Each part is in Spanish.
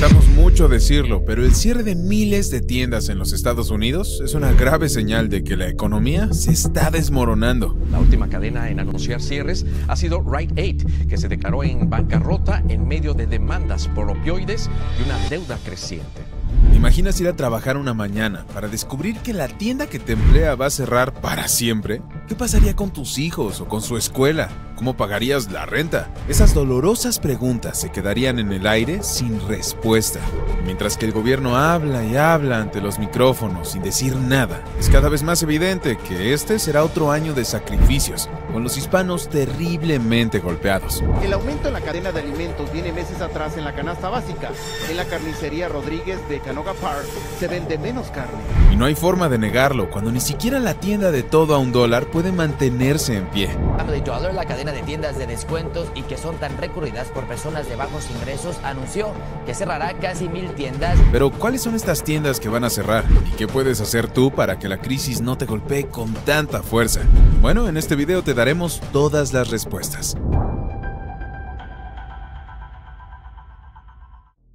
lamentamos mucho decirlo, pero el cierre de miles de tiendas en los Estados Unidos es una grave señal de que la economía se está desmoronando. La última cadena en anunciar cierres ha sido Rite Aid, que se declaró en bancarrota en medio de demandas por opioides y una deuda creciente. ¿Imaginas ir a trabajar una mañana para descubrir que la tienda que te emplea va a cerrar para siempre? ¿Qué pasaría con tus hijos o con su escuela? ¿Cómo pagarías la renta? Esas dolorosas preguntas se quedarían en el aire sin respuesta. Mientras que el gobierno habla y habla ante los micrófonos sin decir nada, es cada vez más evidente que este será otro año de sacrificios, con los hispanos terriblemente golpeados. El aumento en la cadena de alimentos viene meses atrás en la canasta básica. En la carnicería Rodríguez de Canoga Park se vende menos carne. Y no hay forma de negarlo cuando ni siquiera la tienda de todo a un dólar puede mantenerse en pie. La cadena de tiendas de descuentos y que son tan recurridas por personas de bajos ingresos, anunció que cerrará casi mil tiendas. Pero, ¿cuáles son estas tiendas que van a cerrar? ¿Y qué puedes hacer tú para que la crisis no te golpee con tanta fuerza? Bueno, en este video te daremos todas las respuestas.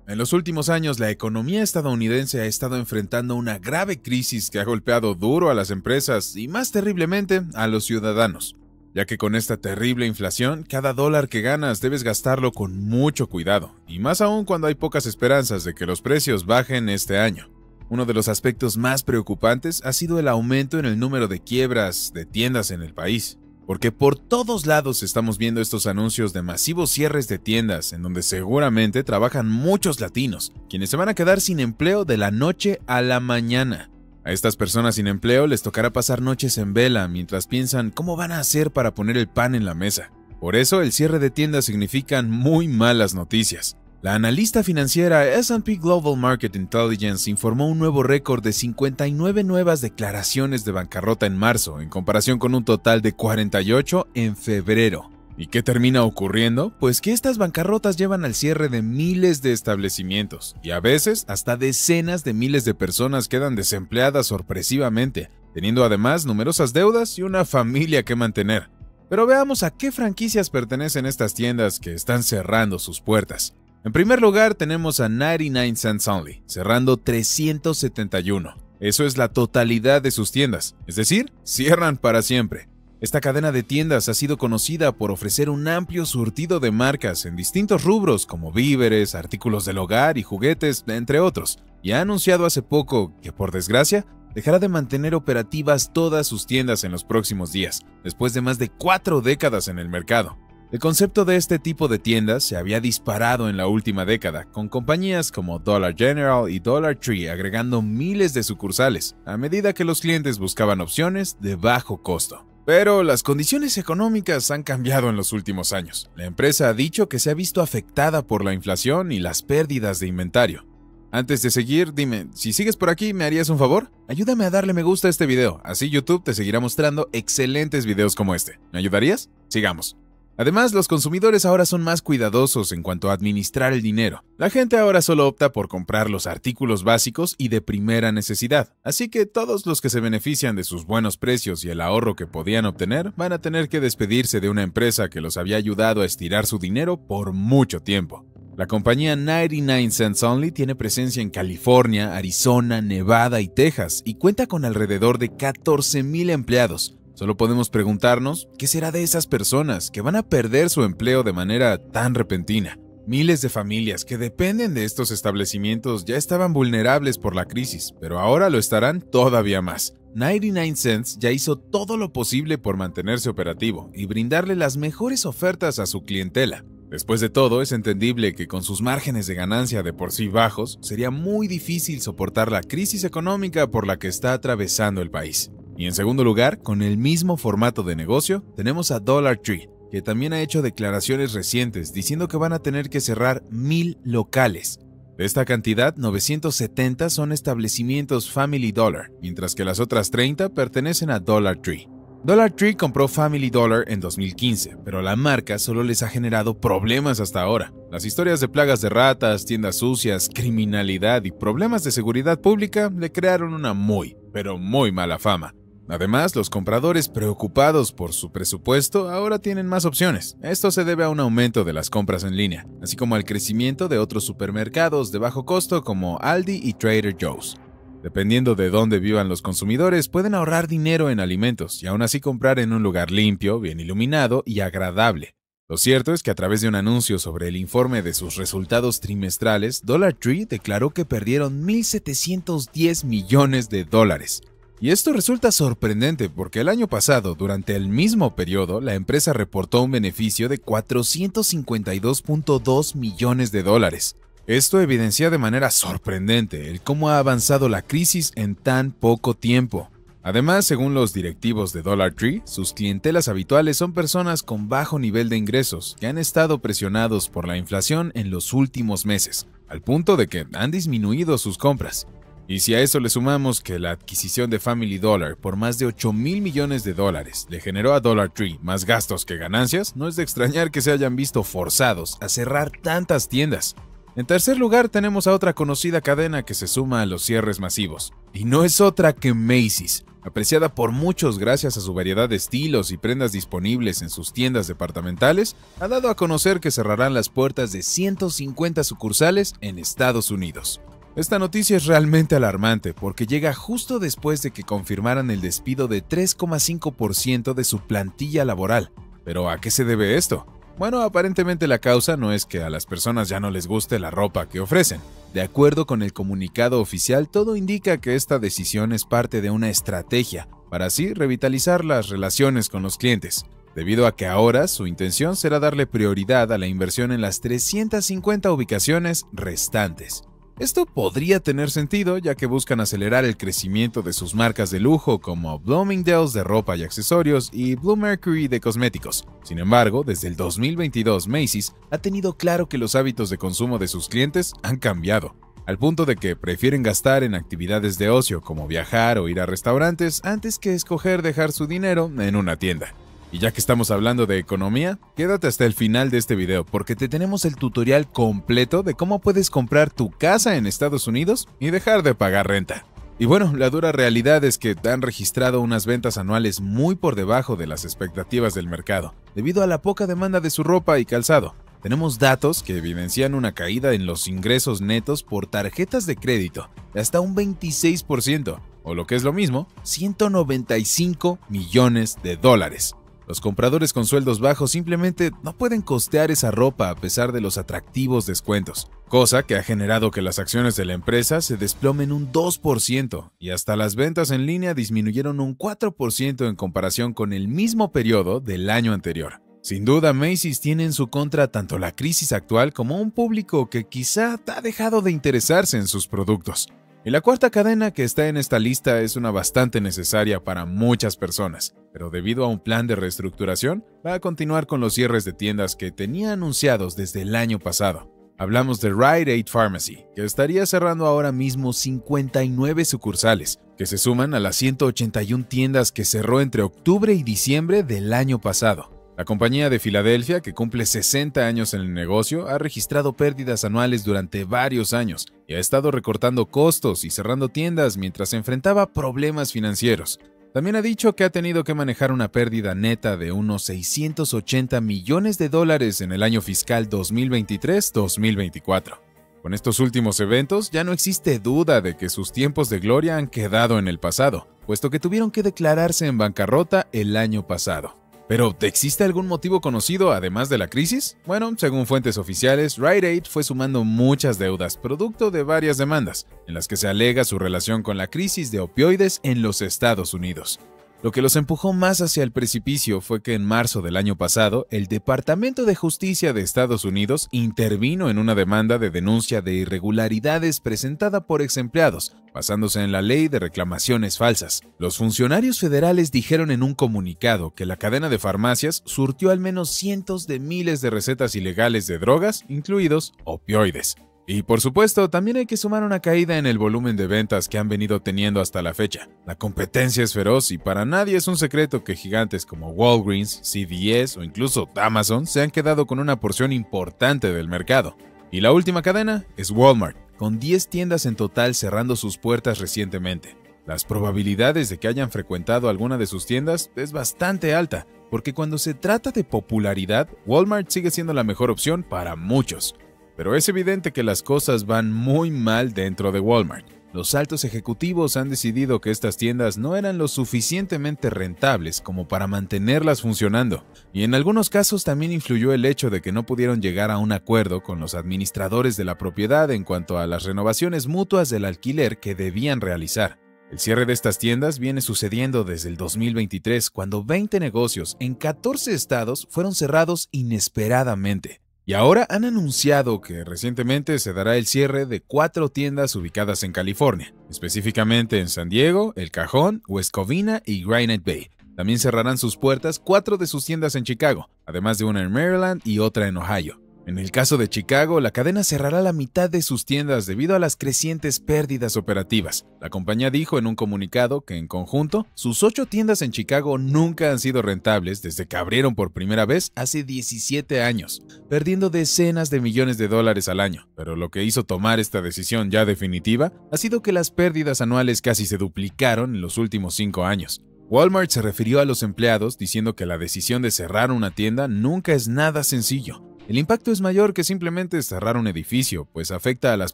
En los últimos años, la economía estadounidense ha estado enfrentando una grave crisis que ha golpeado duro a las empresas y más terriblemente a los ciudadanos ya que con esta terrible inflación, cada dólar que ganas debes gastarlo con mucho cuidado, y más aún cuando hay pocas esperanzas de que los precios bajen este año. Uno de los aspectos más preocupantes ha sido el aumento en el número de quiebras de tiendas en el país, porque por todos lados estamos viendo estos anuncios de masivos cierres de tiendas en donde seguramente trabajan muchos latinos, quienes se van a quedar sin empleo de la noche a la mañana. A estas personas sin empleo les tocará pasar noches en vela mientras piensan cómo van a hacer para poner el pan en la mesa. Por eso el cierre de tiendas significan muy malas noticias. La analista financiera S&P Global Market Intelligence informó un nuevo récord de 59 nuevas declaraciones de bancarrota en marzo, en comparación con un total de 48 en febrero. ¿Y qué termina ocurriendo? Pues que estas bancarrotas llevan al cierre de miles de establecimientos y a veces hasta decenas de miles de personas quedan desempleadas sorpresivamente, teniendo además numerosas deudas y una familia que mantener. Pero veamos a qué franquicias pertenecen estas tiendas que están cerrando sus puertas. En primer lugar tenemos a 99 Cents Only, cerrando 371. Eso es la totalidad de sus tiendas, es decir, cierran para siempre. Esta cadena de tiendas ha sido conocida por ofrecer un amplio surtido de marcas en distintos rubros como víveres, artículos del hogar y juguetes, entre otros, y ha anunciado hace poco que, por desgracia, dejará de mantener operativas todas sus tiendas en los próximos días, después de más de cuatro décadas en el mercado. El concepto de este tipo de tiendas se había disparado en la última década, con compañías como Dollar General y Dollar Tree agregando miles de sucursales, a medida que los clientes buscaban opciones de bajo costo. Pero las condiciones económicas han cambiado en los últimos años. La empresa ha dicho que se ha visto afectada por la inflación y las pérdidas de inventario. Antes de seguir, dime, si sigues por aquí, ¿me harías un favor? Ayúdame a darle me gusta a este video, así YouTube te seguirá mostrando excelentes videos como este. ¿Me ayudarías? Sigamos. Además, los consumidores ahora son más cuidadosos en cuanto a administrar el dinero. La gente ahora solo opta por comprar los artículos básicos y de primera necesidad, así que todos los que se benefician de sus buenos precios y el ahorro que podían obtener van a tener que despedirse de una empresa que los había ayudado a estirar su dinero por mucho tiempo. La compañía 99 Cents Only tiene presencia en California, Arizona, Nevada y Texas y cuenta con alrededor de 14.000 empleados, Solo podemos preguntarnos qué será de esas personas que van a perder su empleo de manera tan repentina. Miles de familias que dependen de estos establecimientos ya estaban vulnerables por la crisis, pero ahora lo estarán todavía más. 99 Cents ya hizo todo lo posible por mantenerse operativo y brindarle las mejores ofertas a su clientela. Después de todo, es entendible que con sus márgenes de ganancia de por sí bajos, sería muy difícil soportar la crisis económica por la que está atravesando el país. Y en segundo lugar, con el mismo formato de negocio, tenemos a Dollar Tree, que también ha hecho declaraciones recientes diciendo que van a tener que cerrar mil locales. De esta cantidad, 970 son establecimientos Family Dollar, mientras que las otras 30 pertenecen a Dollar Tree. Dollar Tree compró Family Dollar en 2015, pero la marca solo les ha generado problemas hasta ahora. Las historias de plagas de ratas, tiendas sucias, criminalidad y problemas de seguridad pública le crearon una muy, pero muy mala fama. Además, los compradores preocupados por su presupuesto ahora tienen más opciones. Esto se debe a un aumento de las compras en línea, así como al crecimiento de otros supermercados de bajo costo como Aldi y Trader Joe's. Dependiendo de dónde vivan los consumidores, pueden ahorrar dinero en alimentos y aún así comprar en un lugar limpio, bien iluminado y agradable. Lo cierto es que a través de un anuncio sobre el informe de sus resultados trimestrales, Dollar Tree declaró que perdieron 1.710 millones de dólares, y esto resulta sorprendente porque el año pasado, durante el mismo periodo, la empresa reportó un beneficio de 452.2 millones de dólares. Esto evidencia de manera sorprendente el cómo ha avanzado la crisis en tan poco tiempo. Además, según los directivos de Dollar Tree, sus clientelas habituales son personas con bajo nivel de ingresos que han estado presionados por la inflación en los últimos meses, al punto de que han disminuido sus compras. Y si a eso le sumamos que la adquisición de Family Dollar por más de 8 mil millones de dólares le generó a Dollar Tree más gastos que ganancias, no es de extrañar que se hayan visto forzados a cerrar tantas tiendas. En tercer lugar tenemos a otra conocida cadena que se suma a los cierres masivos, y no es otra que Macy's, apreciada por muchos gracias a su variedad de estilos y prendas disponibles en sus tiendas departamentales, ha dado a conocer que cerrarán las puertas de 150 sucursales en Estados Unidos. Esta noticia es realmente alarmante porque llega justo después de que confirmaran el despido de 3,5% de su plantilla laboral. Pero ¿a qué se debe esto? Bueno, aparentemente la causa no es que a las personas ya no les guste la ropa que ofrecen. De acuerdo con el comunicado oficial, todo indica que esta decisión es parte de una estrategia para así revitalizar las relaciones con los clientes, debido a que ahora su intención será darle prioridad a la inversión en las 350 ubicaciones restantes. Esto podría tener sentido ya que buscan acelerar el crecimiento de sus marcas de lujo como Bloomingdale's de ropa y accesorios y Blue Mercury de cosméticos. Sin embargo, desde el 2022 Macy's ha tenido claro que los hábitos de consumo de sus clientes han cambiado, al punto de que prefieren gastar en actividades de ocio como viajar o ir a restaurantes antes que escoger dejar su dinero en una tienda. Y ya que estamos hablando de economía, quédate hasta el final de este video porque te tenemos el tutorial completo de cómo puedes comprar tu casa en Estados Unidos y dejar de pagar renta. Y bueno, la dura realidad es que han registrado unas ventas anuales muy por debajo de las expectativas del mercado, debido a la poca demanda de su ropa y calzado. Tenemos datos que evidencian una caída en los ingresos netos por tarjetas de crédito de hasta un 26%, o lo que es lo mismo, 195 millones de dólares. Los compradores con sueldos bajos simplemente no pueden costear esa ropa a pesar de los atractivos descuentos, cosa que ha generado que las acciones de la empresa se desplomen un 2% y hasta las ventas en línea disminuyeron un 4% en comparación con el mismo periodo del año anterior. Sin duda, Macy's tiene en su contra tanto la crisis actual como un público que quizá ha dejado de interesarse en sus productos. Y la cuarta cadena que está en esta lista es una bastante necesaria para muchas personas, pero debido a un plan de reestructuración, va a continuar con los cierres de tiendas que tenía anunciados desde el año pasado. Hablamos de Rite Aid Pharmacy, que estaría cerrando ahora mismo 59 sucursales, que se suman a las 181 tiendas que cerró entre octubre y diciembre del año pasado. La compañía de Filadelfia, que cumple 60 años en el negocio, ha registrado pérdidas anuales durante varios años y ha estado recortando costos y cerrando tiendas mientras enfrentaba problemas financieros. También ha dicho que ha tenido que manejar una pérdida neta de unos 680 millones de dólares en el año fiscal 2023-2024. Con estos últimos eventos ya no existe duda de que sus tiempos de gloria han quedado en el pasado, puesto que tuvieron que declararse en bancarrota el año pasado. Pero, ¿existe algún motivo conocido además de la crisis? Bueno, según fuentes oficiales, Rite Aid fue sumando muchas deudas, producto de varias demandas, en las que se alega su relación con la crisis de opioides en los Estados Unidos. Lo que los empujó más hacia el precipicio fue que en marzo del año pasado, el Departamento de Justicia de Estados Unidos intervino en una demanda de denuncia de irregularidades presentada por exempleados, basándose en la ley de reclamaciones falsas. Los funcionarios federales dijeron en un comunicado que la cadena de farmacias surtió al menos cientos de miles de recetas ilegales de drogas, incluidos opioides. Y por supuesto, también hay que sumar una caída en el volumen de ventas que han venido teniendo hasta la fecha. La competencia es feroz y para nadie es un secreto que gigantes como Walgreens, CDS o incluso Amazon se han quedado con una porción importante del mercado. Y la última cadena es Walmart, con 10 tiendas en total cerrando sus puertas recientemente. Las probabilidades de que hayan frecuentado alguna de sus tiendas es bastante alta, porque cuando se trata de popularidad, Walmart sigue siendo la mejor opción para muchos. Pero es evidente que las cosas van muy mal dentro de Walmart. Los altos ejecutivos han decidido que estas tiendas no eran lo suficientemente rentables como para mantenerlas funcionando, y en algunos casos también influyó el hecho de que no pudieron llegar a un acuerdo con los administradores de la propiedad en cuanto a las renovaciones mutuas del alquiler que debían realizar. El cierre de estas tiendas viene sucediendo desde el 2023, cuando 20 negocios en 14 estados fueron cerrados inesperadamente, y ahora han anunciado que recientemente se dará el cierre de cuatro tiendas ubicadas en California, específicamente en San Diego, El Cajón, West Covina y Granite Bay. También cerrarán sus puertas cuatro de sus tiendas en Chicago, además de una en Maryland y otra en Ohio. En el caso de Chicago, la cadena cerrará la mitad de sus tiendas debido a las crecientes pérdidas operativas. La compañía dijo en un comunicado que en conjunto, sus ocho tiendas en Chicago nunca han sido rentables desde que abrieron por primera vez hace 17 años, perdiendo decenas de millones de dólares al año. Pero lo que hizo tomar esta decisión ya definitiva ha sido que las pérdidas anuales casi se duplicaron en los últimos cinco años. Walmart se refirió a los empleados diciendo que la decisión de cerrar una tienda nunca es nada sencillo el impacto es mayor que simplemente cerrar un edificio, pues afecta a las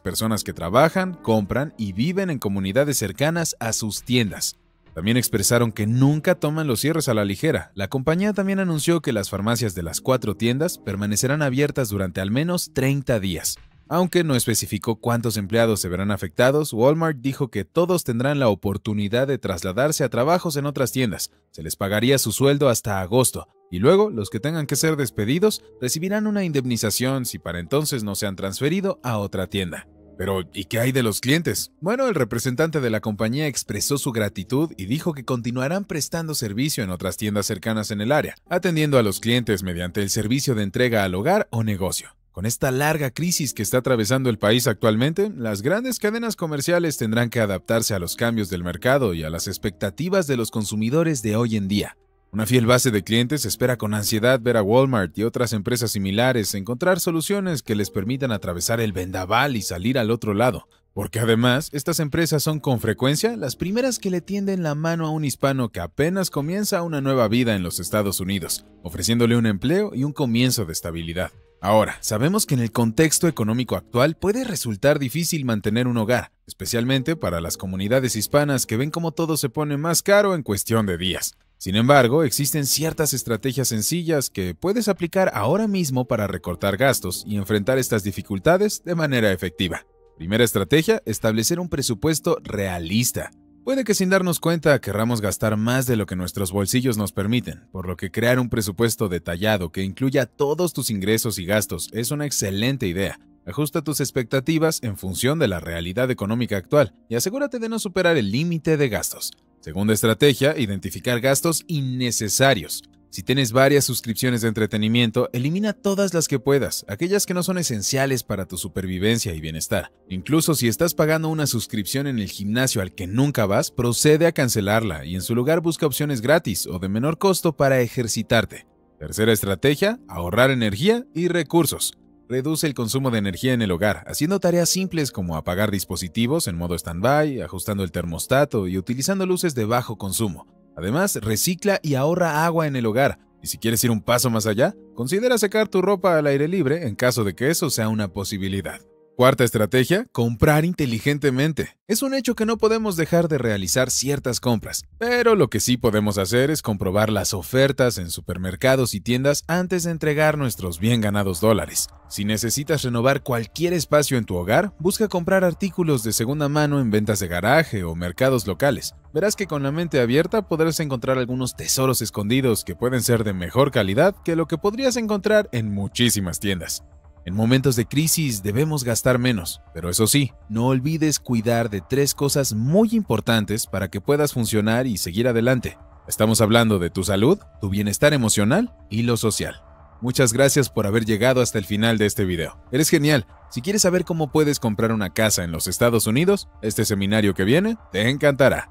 personas que trabajan, compran y viven en comunidades cercanas a sus tiendas. También expresaron que nunca toman los cierres a la ligera. La compañía también anunció que las farmacias de las cuatro tiendas permanecerán abiertas durante al menos 30 días. Aunque no especificó cuántos empleados se verán afectados, Walmart dijo que todos tendrán la oportunidad de trasladarse a trabajos en otras tiendas. Se les pagaría su sueldo hasta agosto, y luego los que tengan que ser despedidos recibirán una indemnización si para entonces no se han transferido a otra tienda. Pero, ¿y qué hay de los clientes? Bueno, el representante de la compañía expresó su gratitud y dijo que continuarán prestando servicio en otras tiendas cercanas en el área, atendiendo a los clientes mediante el servicio de entrega al hogar o negocio. Con esta larga crisis que está atravesando el país actualmente, las grandes cadenas comerciales tendrán que adaptarse a los cambios del mercado y a las expectativas de los consumidores de hoy en día. Una fiel base de clientes espera con ansiedad ver a Walmart y otras empresas similares encontrar soluciones que les permitan atravesar el vendaval y salir al otro lado, porque además estas empresas son con frecuencia las primeras que le tienden la mano a un hispano que apenas comienza una nueva vida en los Estados Unidos, ofreciéndole un empleo y un comienzo de estabilidad. Ahora, sabemos que en el contexto económico actual puede resultar difícil mantener un hogar, especialmente para las comunidades hispanas que ven cómo todo se pone más caro en cuestión de días. Sin embargo, existen ciertas estrategias sencillas que puedes aplicar ahora mismo para recortar gastos y enfrentar estas dificultades de manera efectiva. Primera estrategia, establecer un presupuesto realista. Puede que sin darnos cuenta querramos gastar más de lo que nuestros bolsillos nos permiten, por lo que crear un presupuesto detallado que incluya todos tus ingresos y gastos es una excelente idea. Ajusta tus expectativas en función de la realidad económica actual y asegúrate de no superar el límite de gastos. Segunda estrategia, identificar gastos innecesarios. Si tienes varias suscripciones de entretenimiento, elimina todas las que puedas, aquellas que no son esenciales para tu supervivencia y bienestar. Incluso si estás pagando una suscripción en el gimnasio al que nunca vas, procede a cancelarla y en su lugar busca opciones gratis o de menor costo para ejercitarte. Tercera estrategia, ahorrar energía y recursos. Reduce el consumo de energía en el hogar, haciendo tareas simples como apagar dispositivos en modo stand-by, ajustando el termostato y utilizando luces de bajo consumo. Además, recicla y ahorra agua en el hogar. Y si quieres ir un paso más allá, considera secar tu ropa al aire libre en caso de que eso sea una posibilidad. Cuarta estrategia, comprar inteligentemente. Es un hecho que no podemos dejar de realizar ciertas compras, pero lo que sí podemos hacer es comprobar las ofertas en supermercados y tiendas antes de entregar nuestros bien ganados dólares. Si necesitas renovar cualquier espacio en tu hogar, busca comprar artículos de segunda mano en ventas de garaje o mercados locales. Verás que con la mente abierta podrás encontrar algunos tesoros escondidos que pueden ser de mejor calidad que lo que podrías encontrar en muchísimas tiendas. En momentos de crisis debemos gastar menos, pero eso sí, no olvides cuidar de tres cosas muy importantes para que puedas funcionar y seguir adelante. Estamos hablando de tu salud, tu bienestar emocional y lo social. Muchas gracias por haber llegado hasta el final de este video. Eres genial. Si quieres saber cómo puedes comprar una casa en los Estados Unidos, este seminario que viene te encantará.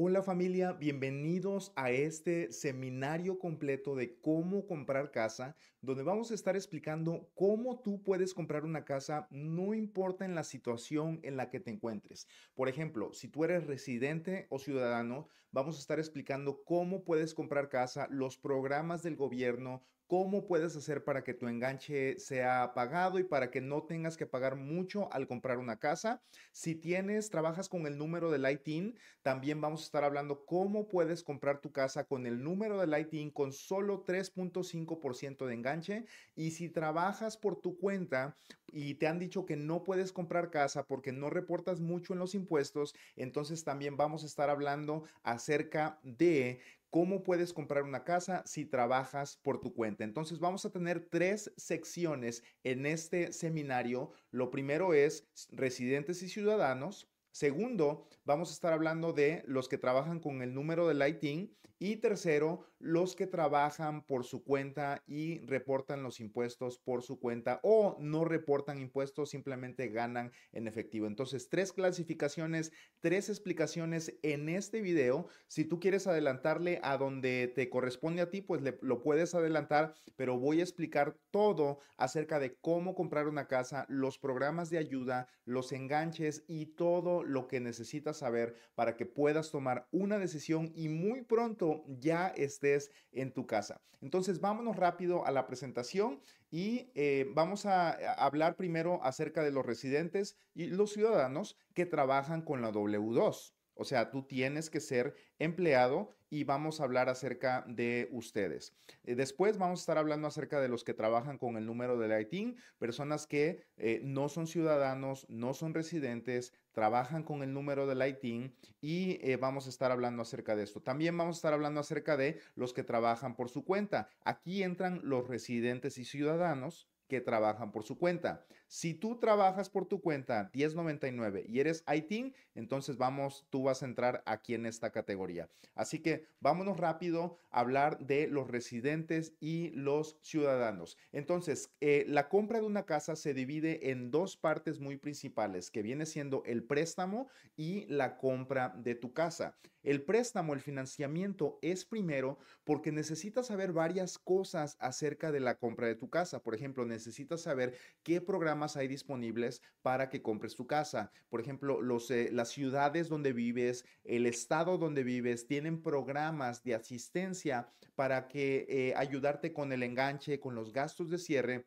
Hola familia, bienvenidos a este seminario completo de cómo comprar casa, donde vamos a estar explicando cómo tú puedes comprar una casa no importa en la situación en la que te encuentres. Por ejemplo, si tú eres residente o ciudadano, vamos a estar explicando cómo puedes comprar casa, los programas del gobierno, ¿Cómo puedes hacer para que tu enganche sea pagado y para que no tengas que pagar mucho al comprar una casa? Si tienes, trabajas con el número de Lighting, también vamos a estar hablando cómo puedes comprar tu casa con el número de Lighting con solo 3.5% de enganche. Y si trabajas por tu cuenta y te han dicho que no puedes comprar casa porque no reportas mucho en los impuestos, entonces también vamos a estar hablando acerca de cómo puedes comprar una casa si trabajas por tu cuenta. Entonces vamos a tener tres secciones en este seminario. Lo primero es residentes y ciudadanos. Segundo, vamos a estar hablando de los que trabajan con el número de Lighting. Y tercero, los que trabajan por su cuenta y reportan los impuestos por su cuenta o no reportan impuestos, simplemente ganan en efectivo. Entonces, tres clasificaciones, tres explicaciones en este video. Si tú quieres adelantarle a donde te corresponde a ti, pues lo puedes adelantar, pero voy a explicar todo acerca de cómo comprar una casa, los programas de ayuda, los enganches y todo lo que necesitas saber para que puedas tomar una decisión y muy pronto ya estés en tu casa. Entonces, vámonos rápido a la presentación y eh, vamos a, eh, hablar primero acerca de los residentes y los ciudadanos que trabajan con la W2. O sea, tú tienes que ser empleado y vamos a hablar acerca de ustedes. Eh, después vamos a estar hablando acerca de los que trabajan con el número la ITIN, personas que no son ciudadanos, no son residentes, trabajan con el número de Lighting y eh, vamos a estar hablando acerca de esto. También vamos a estar hablando acerca de los que trabajan por su cuenta. Aquí entran los residentes y ciudadanos que trabajan por su cuenta. Si tú trabajas por tu cuenta 1099 y eres IT, entonces vamos, tú vas a entrar aquí en esta categoría. Así que vámonos rápido a hablar de los residentes y los ciudadanos. Entonces, eh, la compra de una casa se divide en dos partes muy principales, que viene siendo el préstamo y la compra de tu casa. El préstamo, el financiamiento es primero porque necesitas saber varias cosas acerca de la compra de tu casa. Por ejemplo, necesitas saber qué programas hay disponibles para que compres tu casa. Por ejemplo, eh, las ciudades donde vives, el estado donde vives, tienen programas de asistencia para que eh, ayudarte con el enganche, con los gastos de cierre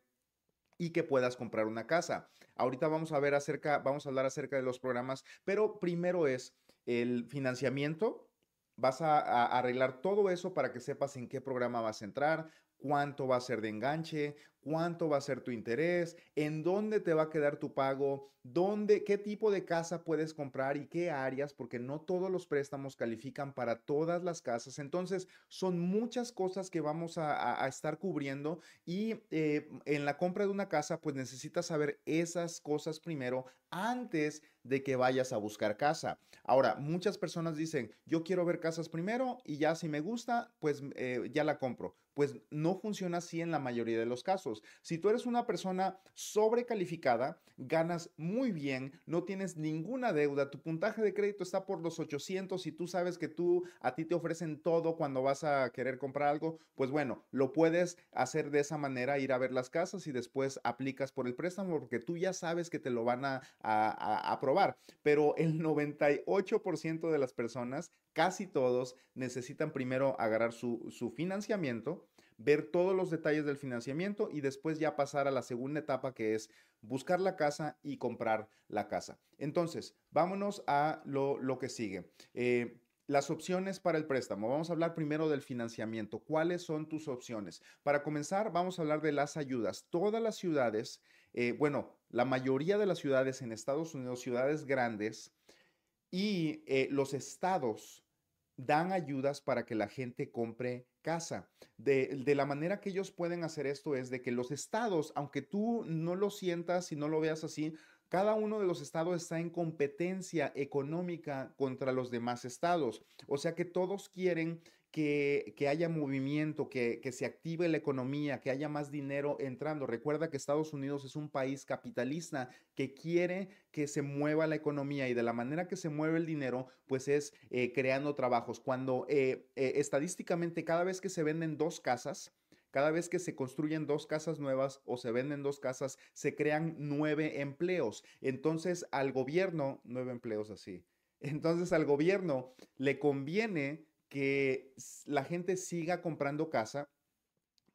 y que puedas comprar una casa. Ahorita vamos a ver acerca, vamos a hablar acerca de los programas, pero primero es el financiamiento, vas a, arreglar todo eso para que sepas en qué programa vas a entrar, cuánto va a ser de enganche, cuánto va a ser tu interés, en dónde te va a quedar tu pago, dónde, qué tipo de casa puedes comprar y qué áreas, porque no todos los préstamos califican para todas las casas. Entonces, son muchas cosas que vamos a, estar cubriendo y eh, en la compra de una casa, pues necesitas saber esas cosas primero antes de que vayas a buscar casa. Ahora, muchas personas dicen, yo quiero ver casas primero y ya si me gusta, pues eh, ya la compro. Pues no funciona así en la mayoría de los casos. Si tú eres una persona sobrecalificada, ganas muy bien, no tienes ninguna deuda, tu puntaje de crédito está por los 800 y tú sabes que tú a ti te ofrecen todo cuando vas a querer comprar algo, pues bueno, lo puedes hacer de esa manera, ir a ver las casas y después aplicas por el préstamo porque tú ya sabes que te lo van a, aprobar. Pero el 98% de las personas, casi todos, necesitan primero agarrar su financiamiento ver todos los detalles del financiamiento y después ya pasar a la segunda etapa que es buscar la casa y comprar la casa. Entonces, vámonos a lo, que sigue. Eh, las opciones para el préstamo. Vamos a hablar primero del financiamiento. ¿Cuáles son tus opciones? Para comenzar, vamos a hablar de las ayudas. Todas las ciudades, eh, bueno, la mayoría de las ciudades en Estados Unidos, ciudades grandes, y eh, los estados dan ayudas para que la gente compre casa. De, de, la manera que ellos pueden hacer esto es de que los estados, aunque tú no lo sientas y no lo veas así, cada uno de los estados está en competencia económica contra los demás estados. O sea que todos quieren que, haya movimiento, que, se active la economía, que haya más dinero entrando. Recuerda que Estados Unidos es un país capitalista que quiere que se mueva la economía y de la manera que se mueve el dinero, pues es eh, creando trabajos. Cuando eh, eh, estadísticamente cada vez que se venden dos casas, cada vez que se construyen dos casas nuevas o se venden dos casas, se crean nueve empleos. Entonces al gobierno, nueve empleos así. Entonces al gobierno le conviene que la gente siga comprando casa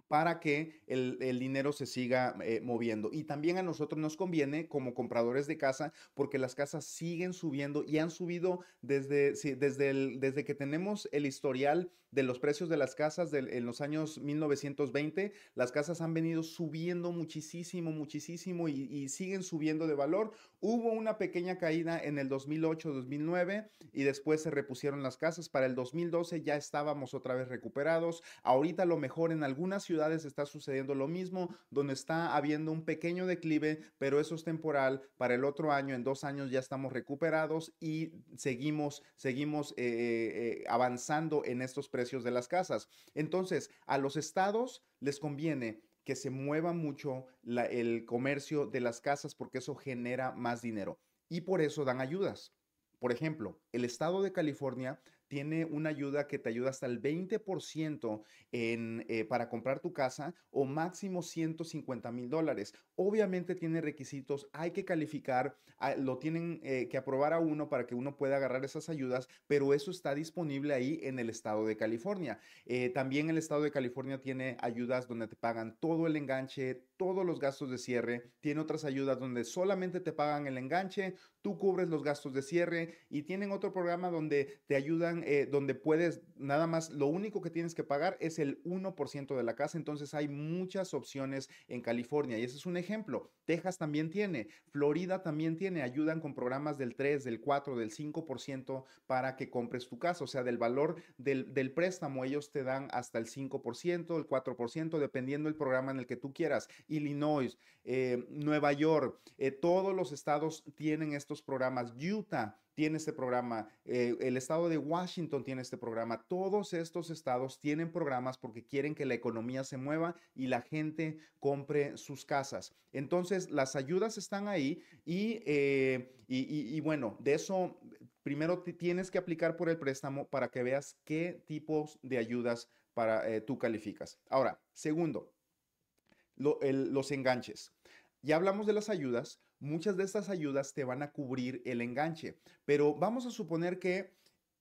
para que el, dinero se siga eh, moviendo. Y también a nosotros nos conviene como compradores de casa porque las casas siguen subiendo y han subido desde, desde, desde que tenemos el historial de los precios de las casas en los años 1920, las casas han venido subiendo muchísimo, muchísimo y, siguen subiendo de valor. Hubo una pequeña caída en el 2008-2009 y después se repusieron las casas. Para el 2012 ya estábamos otra vez recuperados. Ahorita a lo mejor en algunas ciudades está sucediendo lo mismo, donde está habiendo un pequeño declive, pero eso es temporal. Para el otro año, en dos años ya estamos recuperados y seguimos, seguimos eh, eh, eh, avanzando en estos precios de las casas. Entonces, a los estados les conviene que se mueva mucho el comercio de las casas porque eso genera más dinero y por eso dan ayudas. Por ejemplo, el estado de California tiene una ayuda que te ayuda hasta el 20% en, eh, para comprar tu casa o máximo 150 mil dólares. Obviamente tiene requisitos, hay que calificar, ah, lo tienen eh, que aprobar a uno para que uno pueda agarrar esas ayudas, pero eso está disponible ahí en el estado de California. Eh, también el estado de California tiene ayudas donde te pagan todo el enganche, todos los gastos de cierre, tiene otras ayudas donde solamente te pagan el enganche, tú cubres los gastos de cierre y tienen otro programa donde te ayudan, eh, donde puedes, nada más, lo único que tienes que pagar es el 1% de la casa, entonces hay muchas opciones en California y ese es un ejemplo. Texas también tiene, Florida también tiene, ayudan con programas del 3, del 4, del 5% para que compres tu casa, o sea, del valor del, préstamo ellos te dan hasta el 5%, el 4%, dependiendo del programa en el que tú quieras. Illinois, eh, Nueva York, eh, todos los estados tienen estos programas. Utah tiene este programa, eh, el estado de Washington tiene este programa, todos estos estados tienen programas porque quieren que la economía se mueva y la gente compre sus casas. Entonces, las ayudas están ahí y, eh, y, bueno, de eso primero tienes que aplicar por el préstamo para que veas qué tipos de ayudas para eh, tú calificas. Ahora, segundo, los enganches. Ya hablamos de las ayudas, muchas de estas ayudas te van a cubrir el enganche. Pero vamos a suponer que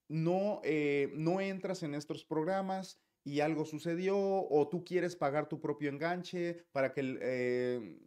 no, eh, no entras en estos programas y algo sucedió o tú quieres pagar tu propio enganche para que el... Eh,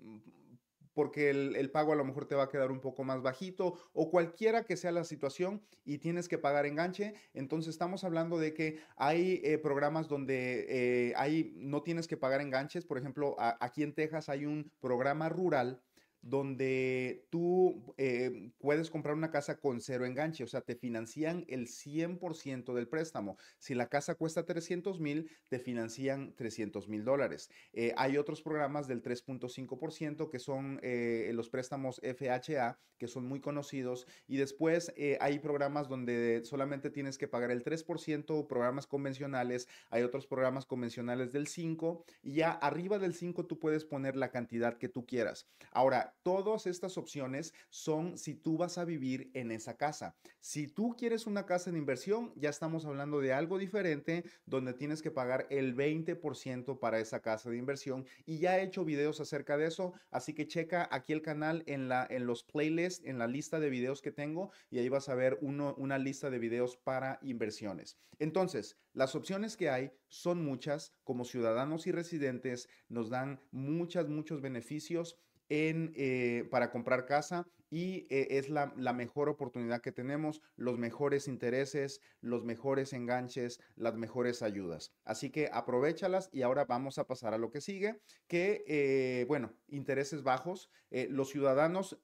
porque el, pago a lo mejor te va a quedar un poco más bajito o cualquiera que sea la situación y tienes que pagar enganche. Entonces estamos hablando de que hay eh, programas donde hay, no tienes que pagar enganches. Por ejemplo, aquí en Texas hay un programa rural donde tú eh, puedes comprar una casa con cero enganche, o sea, te financian el 100% del préstamo. Si la casa cuesta 300 mil, te financian 300 mil dólares. Eh, hay otros programas del 3.5% que son eh, los préstamos FHA, que son muy conocidos, y después hay programas donde solamente tienes que pagar el 3%, programas convencionales, hay otros programas convencionales del 5, y ya arriba del 5 tú puedes poner la cantidad que tú quieras. Ahora, Todas estas opciones son si tú vas a vivir en esa casa. Si tú quieres una casa de inversión, ya estamos hablando de algo diferente donde tienes que pagar el 20% para esa casa de inversión y ya he hecho videos acerca de eso, así que checa aquí el canal en la en los playlists, en la lista de videos que tengo y ahí vas a ver una lista de videos para inversiones. Entonces, las opciones que hay son muchas, como ciudadanos y residentes nos dan muchas muchos beneficios eh, para comprar casa y eh, es la, mejor oportunidad que tenemos, los mejores intereses, los mejores enganches, las mejores ayudas. Así que aprovechalas y ahora vamos a pasar a lo que sigue, que, eh, bueno, intereses bajos, los ciudadanos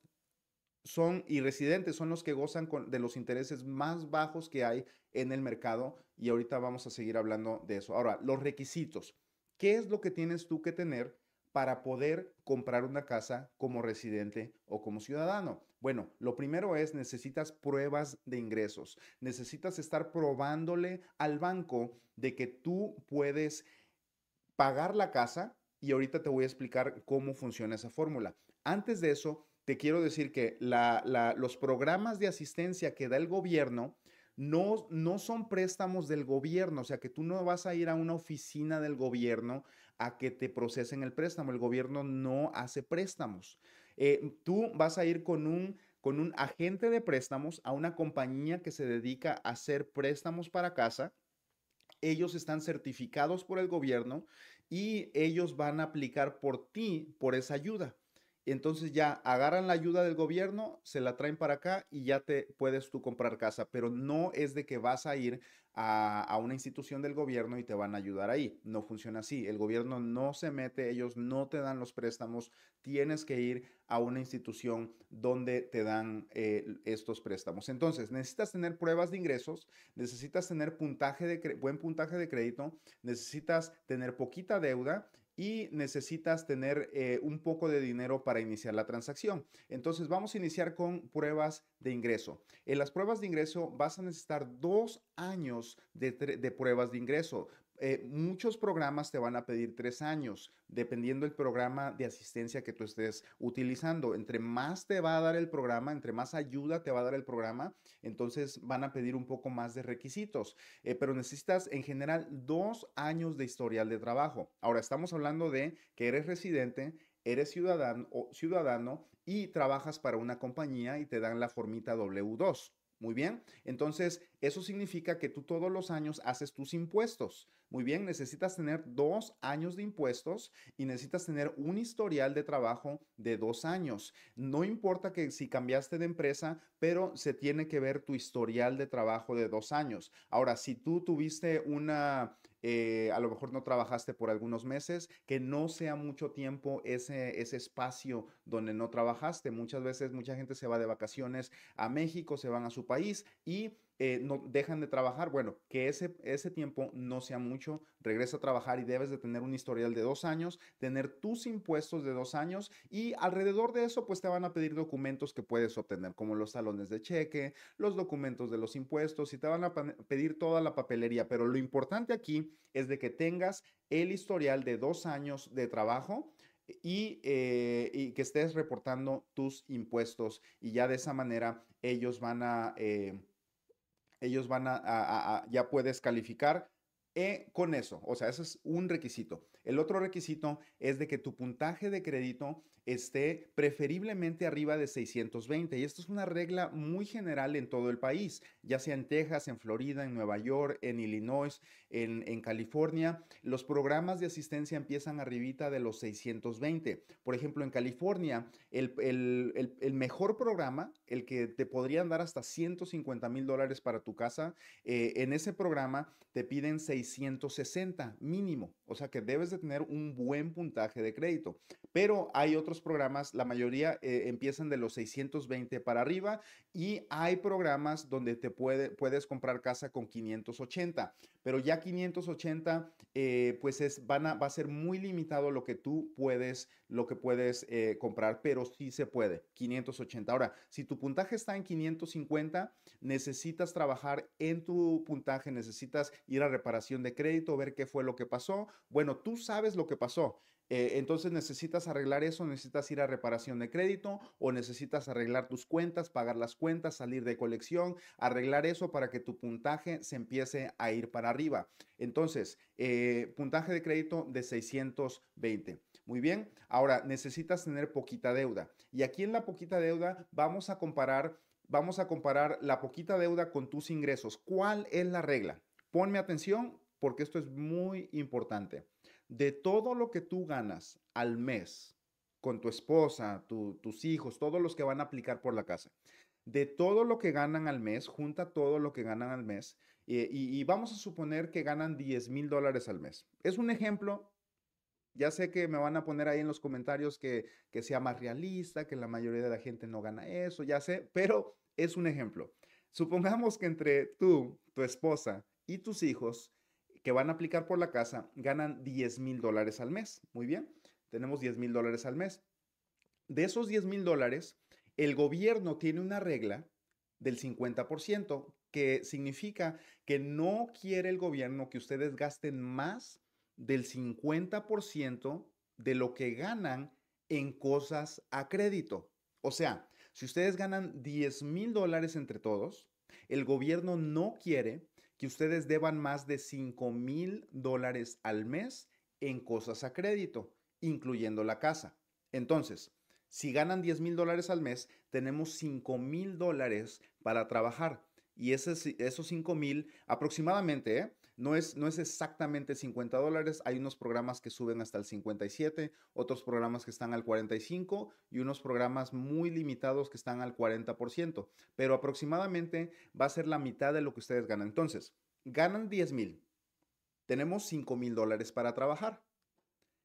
son y residentes son los que gozan con, de los intereses más bajos que hay en el mercado y ahorita vamos a seguir hablando de eso. Ahora, los requisitos. ¿Qué es lo que tienes tú que tener para poder comprar una casa como residente o como ciudadano? Bueno, lo primero es necesitas pruebas de ingresos. Necesitas estar probándole al banco de que tú puedes pagar la casa y ahorita te voy a explicar cómo funciona esa fórmula. Antes de eso, te quiero decir que los programas de asistencia que da el gobierno no, no son préstamos del gobierno, o sea que tú no vas a ir a una oficina del gobierno a que te procesen el préstamo. El gobierno no hace préstamos. Eh, tú vas a ir con un con un agente de préstamos a una compañía que se dedica a hacer préstamos para casa. Ellos están certificados por el gobierno y ellos van a aplicar por ti por esa ayuda entonces ya agarran la ayuda del gobierno, se la traen para acá y ya te puedes tú comprar casa, pero no es de que vas a ir a, una institución del gobierno y te van a ayudar ahí. No funciona así. El gobierno no se mete, ellos no te dan los préstamos, tienes que ir a una institución donde te dan eh, estos préstamos. Entonces, necesitas tener pruebas de ingresos, necesitas tener puntaje de buen puntaje de crédito, necesitas tener poquita deuda y necesitas tener eh, un poco de dinero para iniciar la transacción. Entonces vamos a iniciar con pruebas de ingreso. En las pruebas de ingreso vas a necesitar dos años de pruebas de ingreso. Eh, muchos programas te van a pedir tres años, dependiendo del programa de asistencia que tú estés utilizando. Entre más te va a dar el programa, entre más ayuda te va a dar el programa, entonces van a pedir un poco más de requisitos. Eh, pero necesitas en general dos años de historial de trabajo. Ahora, estamos hablando de que eres residente, eres ciudadano, o ciudadano y trabajas para una compañía y te dan la formita W2. Muy bien, entonces eso significa que tú todos los años haces tus impuestos. Muy bien, necesitas tener dos años de impuestos y necesitas tener un historial de trabajo de dos años. No importa que si cambiaste de empresa, pero se tiene que ver tu historial de trabajo de dos años. Ahora, si tú tuviste una eh, a lo mejor no trabajaste por algunos meses, que no sea mucho tiempo ese, ese espacio donde no trabajaste. Muchas veces mucha gente se va de vacaciones a México, se van a su país y eh, no, dejan de trabajar. Bueno, que ese, ese tiempo no sea mucho, regresa a trabajar y debes de tener un historial de dos años, tener tus impuestos de dos años y alrededor de eso pues te van a pedir documentos que puedes obtener, como los salones de cheque, los documentos de los impuestos y te van a pedir toda la papelería. Pero lo importante aquí es de que tengas el historial de dos años de trabajo. Y, eh, que estés reportando tus impuestos y ya de esa manera ellos van a eh, ellos van a, ya puedes calificar eh, con eso. O sea, ese es un requisito. El otro requisito es de que tu puntaje de crédito esté preferiblemente arriba de 620. Y esto es una regla muy general en todo el país, ya sea en Texas, en Florida, en Nueva York, en Illinois, en, California. Los programas de asistencia empiezan arribita de los 620. Por ejemplo, en California, el, mejor programa, el que te podrían dar hasta 150 mil dólares para tu casa, eh, en ese programa te piden 660 mínimo. O sea que debes de tener un buen puntaje de crédito. Pero hay otros programas, la mayoría eh, empiezan de los 620 para arriba y hay programas donde te puedes comprar casa con 580 pero ya 580, eh, pues es, van a, va a ser muy limitado lo que tú puedes, lo que puedes eh, comprar, pero sí se puede, 580. Ahora, si tu puntaje está en 550, necesitas trabajar en tu puntaje, necesitas ir a reparación de crédito, ver qué fue lo que pasó. Bueno, tú sabes lo que pasó. Eh, entonces necesitas arreglar eso, necesitas ir a reparación de crédito o necesitas arreglar tus cuentas, pagar las cuentas, salir de colección, arreglar eso para que tu puntaje se empiece a ir para arriba. Entonces, eh, puntaje de crédito de 620. Muy bien, ahora necesitas tener poquita deuda. Y aquí en la poquita deuda vamos a comparar, vamos a comparar la poquita deuda con tus ingresos. ¿Cuál es la regla? Ponme atención porque esto es muy importante de todo lo que tú ganas al mes con tu esposa, tus hijos, todos los que van a aplicar por la casa, de todo lo que ganan al mes, junta todo lo que ganan al mes eh, y, vamos a suponer que ganan 10 mil dólares al mes. Es un ejemplo ya sé que me van a poner ahí en los comentarios que, que, sea más realista, que la mayoría de la gente no gana eso, ya sé, pero es un ejemplo. Supongamos que entre tú, tu esposa y tus hijos que van a aplicar por la casa ganan 10 mil dólares al mes. Muy bien, tenemos 10 mil dólares al mes. De esos 10 mil dólares, el gobierno tiene una regla del 50%, que significa que no quiere el gobierno que ustedes gasten más del 50% de lo que ganan en cosas a crédito. O sea, si ustedes ganan 10 mil dólares entre todos, el gobierno no quiere ustedes deban más de cinco mil dólares al mes en cosas a crédito, incluyendo la casa. Entonces, si ganan 10 mil dólares al mes, tenemos cinco mil dólares para trabajar. Y esos 5 mil aproximadamente, ¿eh? no es, no es exactamente 50 dólares, hay unos programas que suben hasta el 57, otros programas que están al 45 y unos programas muy limitados que están al 40%, pero aproximadamente va a ser la mitad de lo que ustedes ganan. Entonces, ganan 10,000. mil, tenemos 5 mil dólares para trabajar.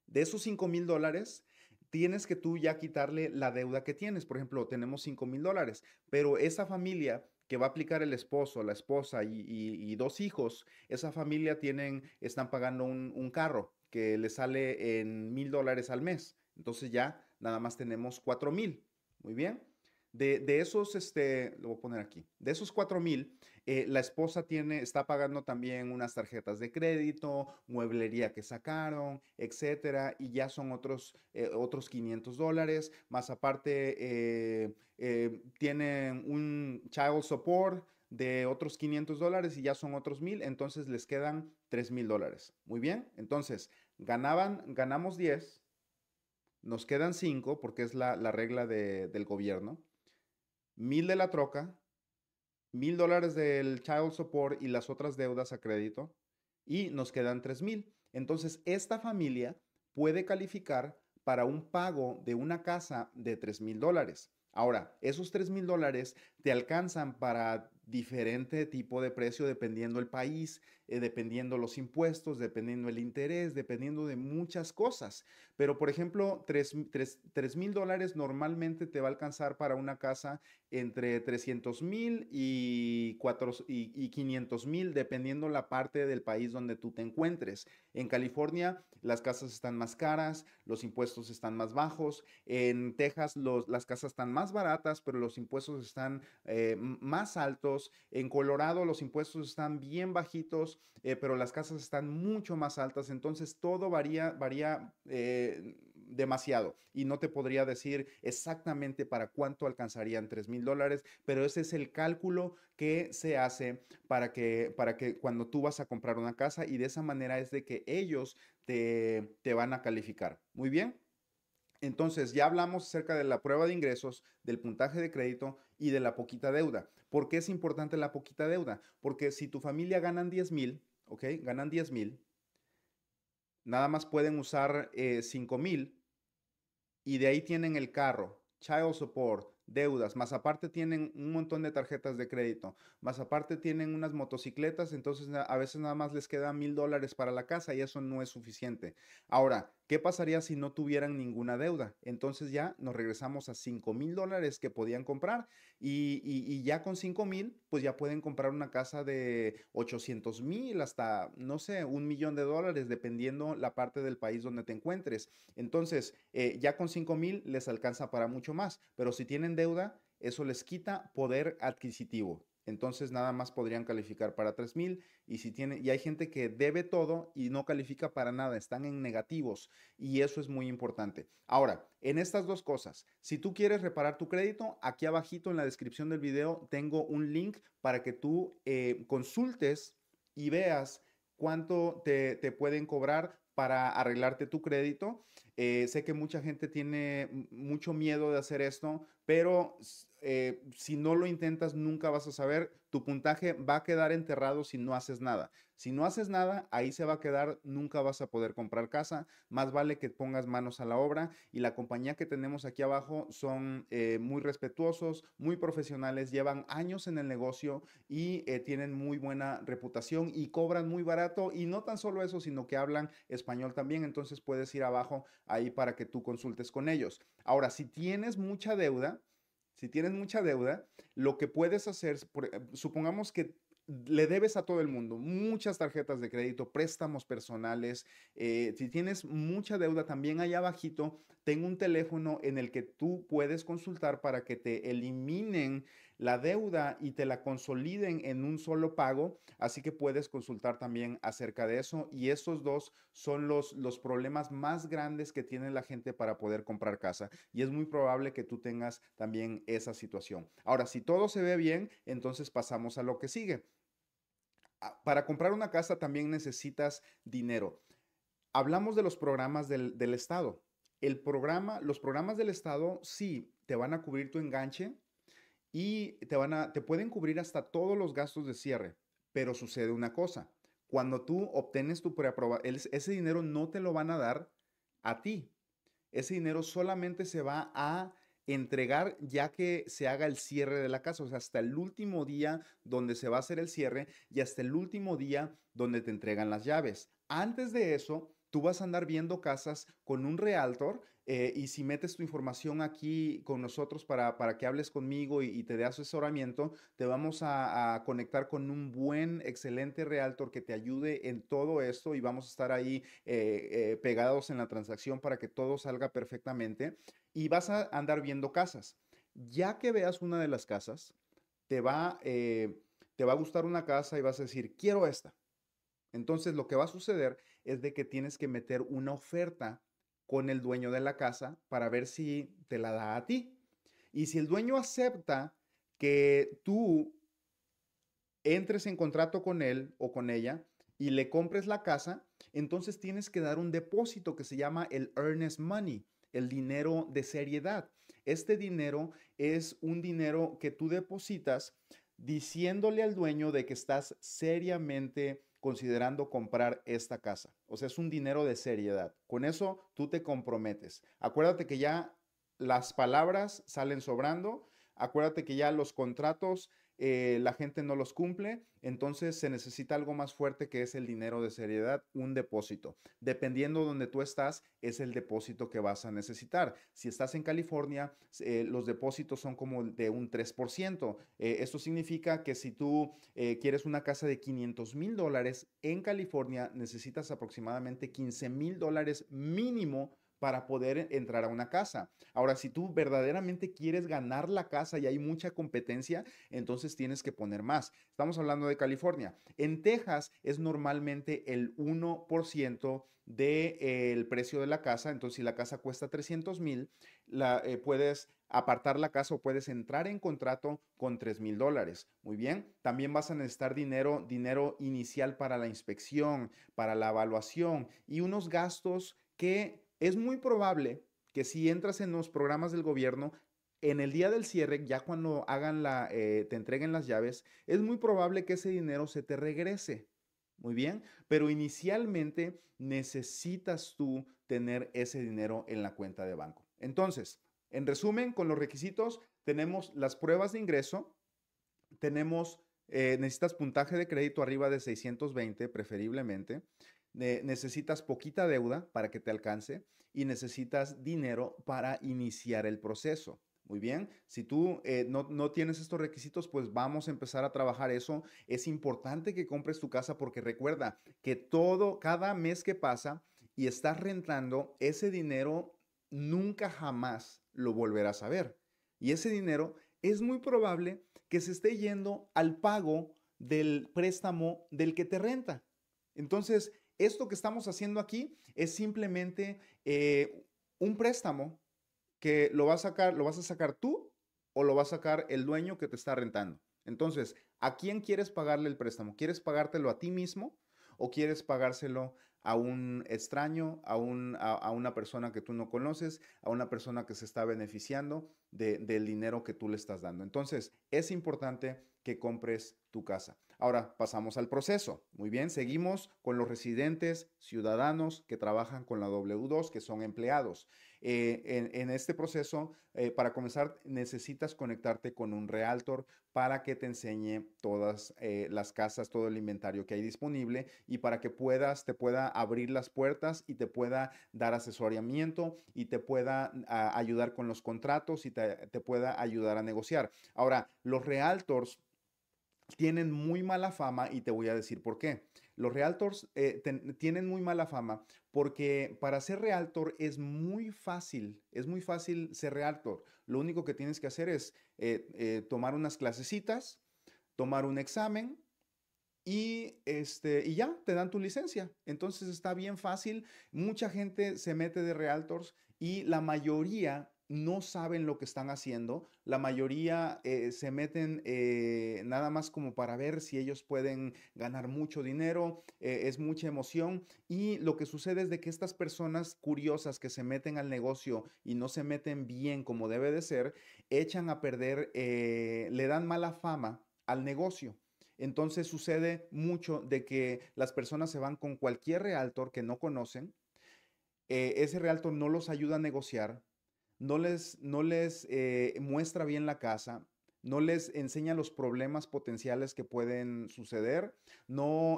De esos 5 mil dólares, tienes que tú ya quitarle la deuda que tienes. Por ejemplo, tenemos 5 mil dólares, pero esa familia que va a aplicar el esposo, la esposa y, dos hijos, esa familia tienen, están pagando un, un carro que le sale en mil dólares al mes. Entonces ya nada más tenemos cuatro mil. Muy bien. De, esos, este, lo voy a poner aquí, de esos 4 mil, eh, la esposa tiene, está pagando también unas tarjetas de crédito, mueblería que sacaron, etcétera, y ya son otros, eh, otros 500 dólares, más aparte eh, tienen un child support de otros 500 dólares y ya son otros mil, entonces les quedan mil dólares. Muy bien, entonces ganaban, ganamos 10, nos quedan 5 porque es la, regla del gobierno mil de la troca, mil dólares del child support y las otras deudas a crédito, y nos quedan tres mil. Entonces, esta familia puede calificar para un pago de una casa de tres mil dólares. Ahora, esos tres mil dólares te alcanzan para diferente tipo de precio dependiendo el país, eh, dependiendo los impuestos, dependiendo el interés, dependiendo de muchas cosas. Pero, por ejemplo, 3 mil dólares normalmente te va a alcanzar para una casa entre 300 mil y, y, y 500 mil, dependiendo la parte del país donde tú te encuentres. En California las casas están más caras, los impuestos están más bajos. En Texas las casas están más baratas, pero los impuestos están eh, más altos. En Colorado los impuestos están bien bajitos. Eh, pero las casas están mucho más altas, entonces todo varía, varía eh, demasiado y no te podría decir exactamente para cuánto alcanzarían $3,000 mil dólares, pero ese es el cálculo que se hace para que, cuando tú vas a comprar una casa y de esa manera es de que ellos te van a calificar. Muy bien. Entonces, ya hablamos acerca de la prueba de ingresos, del puntaje de crédito y de la poquita deuda. ¿Por qué es importante la poquita deuda? Porque si tu familia ganan 10 mil, ¿ok? Ganan 10 mil, nada más pueden usar eh, 5 mil y de ahí tienen el carro, child support, deudas, más aparte tienen un montón de tarjetas de crédito, más aparte tienen unas motocicletas, entonces a veces nada más les queda mil dólares para la casa y eso no es suficiente. Ahora, ¿Qué pasaría si no tuvieran ninguna deuda? Entonces ya nos regresamos a 5 mil dólares que podían comprar y, ya con 5 mil, pues ya pueden comprar una casa de 800 mil hasta, no sé, un millón de dólares, dependiendo la parte del país donde te encuentres. Entonces, eh, ya con 5 mil les alcanza para mucho más, pero si tienen deuda, eso les quita poder adquisitivo entonces nada más podrían calificar para 3000 y si tiene y hay gente que debe todo y no califica para nada, están en negativos y eso es muy importante. Ahora, en estas dos cosas, si tú quieres reparar tu crédito, aquí abajito en la descripción del video tengo un link para que tú eh, consultes y veas cuánto te, pueden cobrar para arreglarte tu crédito. Eh, sé que mucha gente tiene mucho miedo de hacer esto pero eh, si no lo intentas, nunca vas a saber. Tu puntaje va a quedar enterrado si no haces nada. Si no haces nada, ahí se va a quedar, nunca vas a poder comprar casa. Más vale que pongas manos a la obra. Y la compañía que tenemos aquí abajo son eh, muy respetuosos, muy profesionales, llevan años en el negocio y eh, tienen muy buena reputación y cobran muy barato. Y no tan solo eso, sino que hablan español también. Entonces puedes ir abajo ahí para que tú consultes con ellos. Ahora, si tienes mucha deuda, si tienes mucha deuda, lo que puedes hacer, e, supongamos que le debes a todo el mundo, muchas tarjetas de crédito, préstamos personales. Eh, si tienes mucha deuda, también allá abajito tengo un teléfono en el que tú puedes consultar para que te eliminen la deuda y te la consoliden en un solo pago, así que puedes consultar también acerca de eso. Y esos dos son los, los problemas más grandes que tiene la gente para poder comprar casa. Y es muy probable que tú tengas también esa situación. Ahora, si todo se ve bien, entonces pasamos a lo que sigue. Ah, para comprar una casa también necesitas dinero. Hablamos de los programas del, Estado. El programa, los programas del Estado sí te van a cubrir tu enganche, y te van a te pueden cubrir hasta todos los gastos de cierre, pero sucede una cosa, cuando tú obtienes tu preaprobación, ese dinero no te lo van a dar a ti. Ese dinero solamente se va a entregar ya que se haga el cierre de la casa, o sea, hasta el último día donde se va a hacer el cierre y hasta el último día donde te entregan las llaves. Antes de eso, tú vas a andar viendo casas con un realtor eh, y si metes tu información aquí con nosotros para, para que hables conmigo y, te dé asesoramiento, te vamos a, conectar con un buen, excelente realtor que te ayude en todo esto y vamos a estar ahí eh, eh, pegados en la transacción para que todo salga perfectamente y vas a andar viendo casas. Ya que veas una de las casas, te va, te va a gustar una casa y vas a decir, quiero esta. Entonces lo que va a suceder es de que tienes que meter una oferta con el dueño de la casa para ver si te la da a ti. Y si el dueño acepta que tú entres en contrato con él o con ella y le compres la casa, entonces tienes que dar un depósito que se llama el earnest money, el dinero de seriedad. Este dinero es un dinero que tú depositas diciéndole al dueño de que estás seriamente considerando comprar esta casa. O sea, es un dinero de seriedad. Con eso tú te comprometes. Acuérdate que ya las palabras salen sobrando. Acuérdate que ya los contratos eh, la gente no los cumple, entonces se necesita algo más fuerte que es el dinero de seriedad, un depósito. Dependiendo donde tú estás, es el depósito que vas a necesitar. Si estás en California, eh, los depósitos son como de un 3%. Eh, esto significa que si tú quieres una casa de 500 mil dólares en California, necesitas aproximadamente 15 mil dólares mínimo para poder entrar a una casa. Ahora, si tú verdaderamente quieres ganar la casa y hay mucha competencia, entonces tienes que poner más. Estamos hablando de California. En Texas es normalmente el 1% del de, eh, precio de la casa. Entonces, si la casa cuesta 300 mil, eh, puedes apartar la casa o puedes entrar en contrato con 3 mil dólares. Muy bien. También vas a necesitar dinero, dinero inicial para la inspección, para la evaluación y unos gastos que es muy probable que si entras en los programas del gobierno, en el día del cierre, ya cuando hagan la, eh, te entreguen las llaves, es muy probable que ese dinero se te regrese. Muy bien, pero inicialmente necesitas tú tener ese dinero en la cuenta de banco. Entonces, en resumen, con los requisitos, tenemos las pruebas de ingreso, tenemos, eh, necesitas puntaje de crédito arriba de 620 preferiblemente, necesitas poquita deuda para que te alcance y necesitas dinero para iniciar el proceso. Muy bien, si tú eh, no, no, tienes estos requisitos, pues vamos a empezar a trabajar eso. Es importante que compres tu casa porque recuerda que todo, cada mes que pasa y estás rentando, ese dinero nunca jamás lo volverás a ver. Y ese dinero es muy probable que se esté yendo al pago del préstamo del que te renta. Entonces, esto que estamos haciendo aquí es simplemente eh, un préstamo que lo vas, a sacar, lo vas a sacar tú o lo va a sacar el dueño que te está rentando. Entonces, ¿a quién quieres pagarle el préstamo? ¿Quieres pagártelo a ti mismo o quieres pagárselo a un extraño, a, una persona que tú no conoces, a una persona que se está beneficiando del dinero que tú le estás dando. Entonces, es importante que compres tu casa. Ahora pasamos al proceso. Muy bien, seguimos con los residentes ciudadanos que trabajan con la W2, que son empleados. Eh, en, este proceso, eh, para comenzar, necesitas conectarte con un realtor para que te enseñe todas eh, las casas, todo el inventario que hay disponible y para que puedas, te pueda abrir las puertas y te pueda dar asesoramiento y te pueda ah, ayudar con los contratos y te pueda ayudar a negociar. Ahora, los realtors tienen muy mala fama y te voy a decir por qué. Los realtors eh, tienen muy mala fama porque para ser realtor es muy fácil, es muy fácil ser realtor. Lo único que tienes que hacer es eh, eh, tomar unas clasecitas, tomar un examen y, este, y ya te dan tu licencia. Entonces está bien fácil. Mucha gente se mete de realtors y la mayoría no saben lo que están haciendo. La mayoría eh, se meten eh, nada más como para ver si ellos pueden ganar mucho dinero. Eh, es mucha emoción. Y lo que sucede es de que estas personas curiosas que se meten al negocio y no se meten bien como debe de ser, echan a perder, le dan mala fama al negocio. Entonces sucede mucho de que las personas se van con cualquier realtor que no conocen. ese realtor no los ayuda a negociar, no les, no les eh, muestra bien la casa, no les enseña los problemas potenciales que pueden suceder,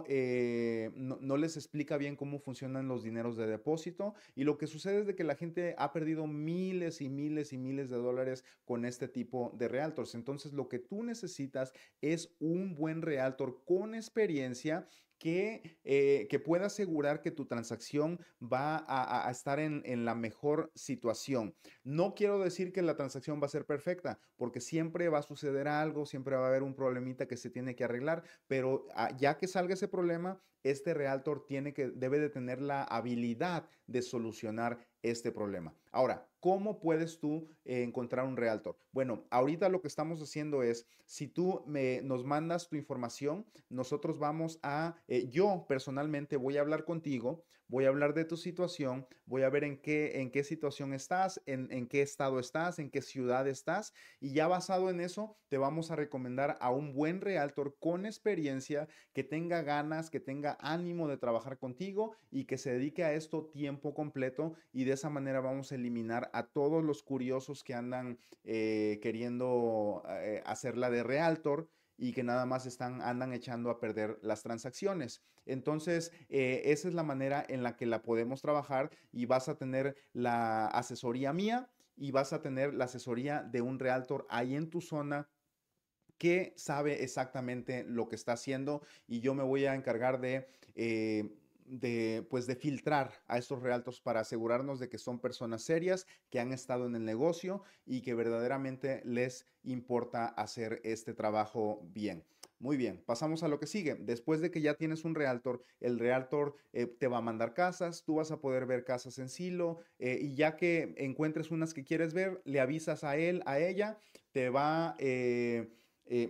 eh, no, no, les explica bien cómo funcionan los dineros de depósito y lo que sucede es de que la gente ha perdido miles y miles y miles de dólares con este tipo de realtors. Entonces lo que tú necesitas es un buen realtor con experiencia eh, que, pueda asegurar que tu transacción va a, estar en, la mejor situación. No quiero decir que la transacción va a ser perfecta, porque siempre va a suceder algo, siempre va a haber un problemita que se tiene que arreglar, pero ah, ya que salga ese problema, este realtor tiene que, debe de tener la habilidad de solucionar este problema. Ahora, ¿cómo puedes tú eh, encontrar un realtor? Bueno, ahorita lo que estamos haciendo es, si tú me, nos mandas tu información, nosotros vamos a, eh, yo personalmente voy a hablar contigo, voy a hablar de tu situación, voy a ver en qué, en qué situación estás, en, en qué estado estás, en qué ciudad estás, y ya basado en eso, te vamos a recomendar a un buen realtor con experiencia, que tenga ganas, que tenga ánimo de trabajar contigo y que se dedique a esto tiempo completo y de esa manera vamos a eliminar a todos los curiosos que andan eh, queriendo eh, hacerla de realtor y que nada más están, andan echando a perder las transacciones. Entonces, eh, esa es la manera en la que la podemos trabajar y vas a tener la asesoría mía y vas a tener la asesoría de un realtor ahí en tu zona que sabe exactamente lo que está haciendo y yo me voy a encargar de... Eh, pues, de, filtrar a estos realtos para asegurarnos de que son personas serias, que han estado en el negocio y que verdaderamente les importa hacer este trabajo bien. Muy bien, pasamos a lo que sigue. Después de que ya tienes un realtor, el realtor eh, te va a mandar casas, tú vas a poder ver casas en silo eh, y ya que encuentres unas que quieres ver, le avisas a él, a ella, te va... Eh, eh,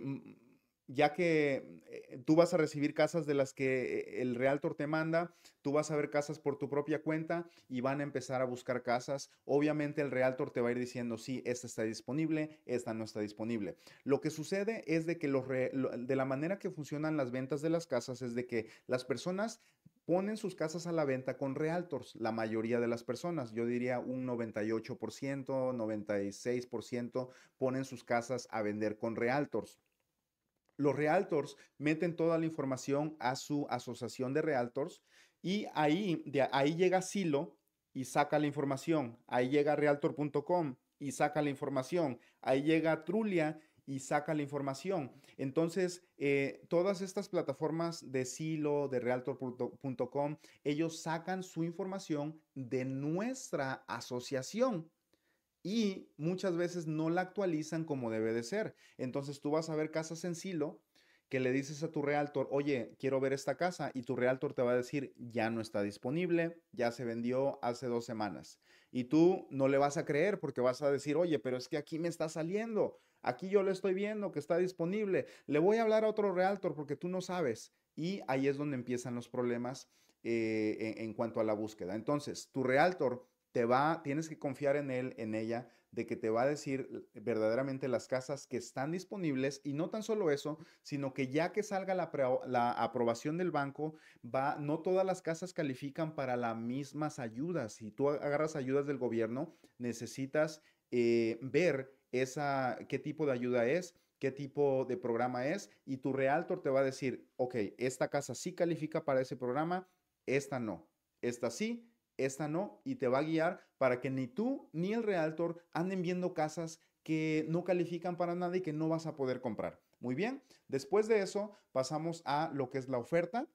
ya que eh, tú vas a recibir casas de las que eh, el realtor te manda, tú vas a ver casas por tu propia cuenta y van a empezar a buscar casas. Obviamente el realtor te va a ir diciendo, sí, esta está disponible, esta no está disponible. Lo que sucede es de que de la manera que funcionan las ventas de las casas es de que las personas ponen sus casas a la venta con realtors, la mayoría de las personas, yo diría un 98%, 96% ponen sus casas a vender con realtors. Los realtors meten toda la información a su asociación de realtors y ahí, de ahí llega Silo y saca la información, ahí llega realtor.com y saca la información, ahí llega Trulia y saca la información. Entonces, eh, todas estas plataformas de Silo, de Realtor.com, ellos sacan su información de nuestra asociación y muchas veces no la actualizan como debe de ser. Entonces, tú vas a ver casas en Silo que le dices a tu realtor, oye, quiero ver esta casa y tu realtor te va a decir, ya no está disponible, ya se vendió hace dos semanas. Y tú no le vas a creer porque vas a decir, oye, pero es que aquí me está saliendo, aquí yo le estoy viendo que está disponible, le voy a hablar a otro realtor porque tú no sabes. Y ahí es donde empiezan los problemas eh, e, en cuanto a la búsqueda. Entonces, tu realtor te va, tienes que confiar en él, en ella, de que te va a decir verdaderamente las casas que están disponibles y no tan solo eso, sino que ya que salga la, aprobación del banco, va, no todas las casas califican para las mismas ayudas. Si tú agarras ayudas del gobierno, necesitas eh, ver esa, qué tipo de ayuda es, qué tipo de programa es y tu realtor te va a decir, ok, esta casa sí califica para ese programa, esta no, esta sí, esta no, y te va a guiar para que ni tú ni el realtor anden viendo casas que no califican para nada y que no vas a poder comprar. Muy bien, después de eso pasamos a lo que es la oferta.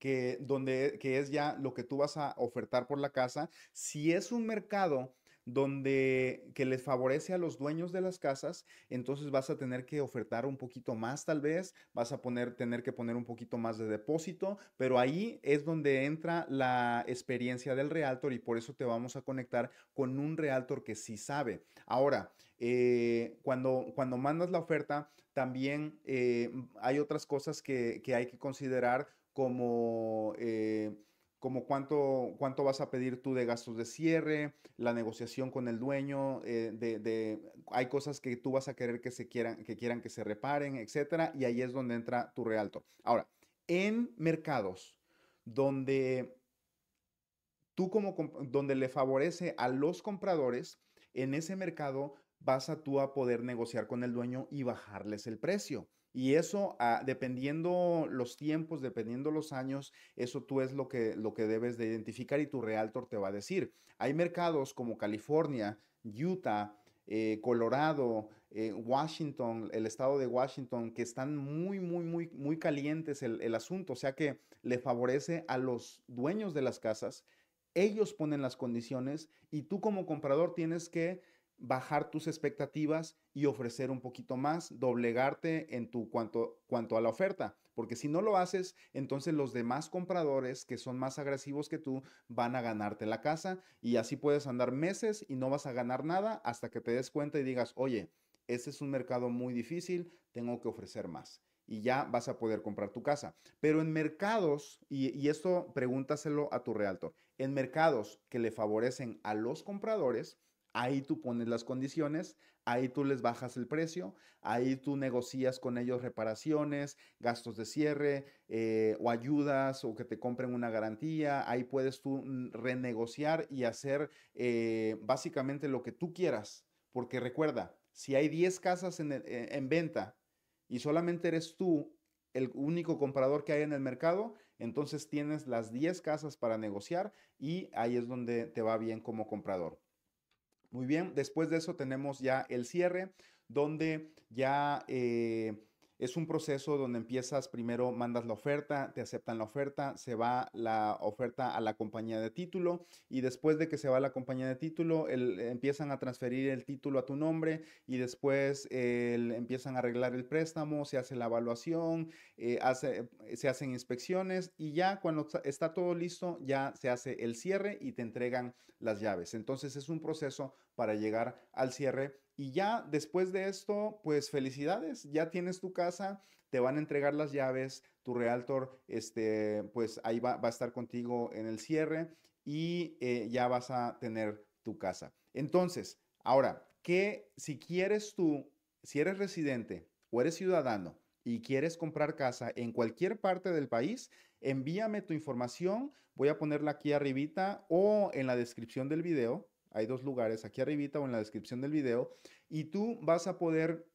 Que, donde, que es ya lo que tú vas a ofertar por la casa. Si es un mercado donde que les favorece a los dueños de las casas, entonces vas a tener que ofertar un poquito más tal vez, vas a poner, tener que poner un poquito más de depósito, pero ahí es donde entra la experiencia del realtor y por eso te vamos a conectar con un realtor que sí sabe. Ahora, eh, cuando, cuando mandas la oferta, también eh, hay otras cosas que, hay que considerar como... Eh, como cuánto, cuánto vas a pedir tú de gastos de cierre, la negociación con el dueño, eh, de, hay cosas que tú vas a querer que se quieran, que quieran que se reparen, etcétera, y ahí es donde entra tu realto Ahora, en mercados donde tú como donde le favorece a los compradores, en ese mercado vas a tú a poder negociar con el dueño y bajarles el precio. Y eso, ah, dependiendo los tiempos, dependiendo los años, eso tú es lo que, lo que debes de identificar y tu realtor te va a decir. Hay mercados como California, Utah, eh, Colorado, eh, Washington, el estado de Washington, que están muy, muy, muy, muy calientes el, el asunto. O sea que le favorece a los dueños de las casas. Ellos ponen las condiciones y tú como comprador tienes que bajar tus expectativas y ofrecer un poquito más, doblegarte en tu cuanto, cuanto a la oferta, porque si no lo haces, entonces los demás compradores que son más agresivos que tú van a ganarte la casa y así puedes andar meses y no vas a ganar nada hasta que te des cuenta y digas, oye, este es un mercado muy difícil, tengo que ofrecer más y ya vas a poder comprar tu casa. Pero en mercados, y, y, esto pregúntaselo a tu realtor, en mercados que le favorecen a los compradores, Ahí tú pones las condiciones, ahí tú les bajas el precio, ahí tú negocias con ellos reparaciones, gastos de cierre eh, o ayudas o que te compren una garantía, ahí puedes tú mm, renegociar y hacer eh, básicamente lo que tú quieras, porque recuerda, si hay 10 casas en, eh, en venta y solamente eres tú el único comprador que hay en el mercado, entonces tienes las 10 casas para negociar y ahí es donde te va bien como comprador. Muy bien, después de eso tenemos ya el cierre, donde ya eh, es un proceso donde empiezas primero, mandas la oferta, te aceptan la oferta, se va la oferta a la compañía de título y después de que se va la compañía de título, empiezan a transferir el título a tu nombre y después empiezan a arreglar el préstamo, se hace la evaluación, eh, se hacen inspecciones y ya cuando está todo listo, ya se hace el cierre y te entregan las llaves. Entonces es un proceso para llegar al cierre y ya después de esto, pues felicidades, ya tienes tu casa, te van a entregar las llaves, tu realtor, este, pues ahí va, a estar contigo en el cierre y eh, ya vas a tener tu casa. Entonces, ahora, que si quieres tú, si eres residente o eres ciudadano y quieres comprar casa en cualquier parte del país, envíame tu información, voy a ponerla aquí arribita o en la descripción del video hay dos lugares, aquí arribita o en la descripción del video. Y tú vas a poder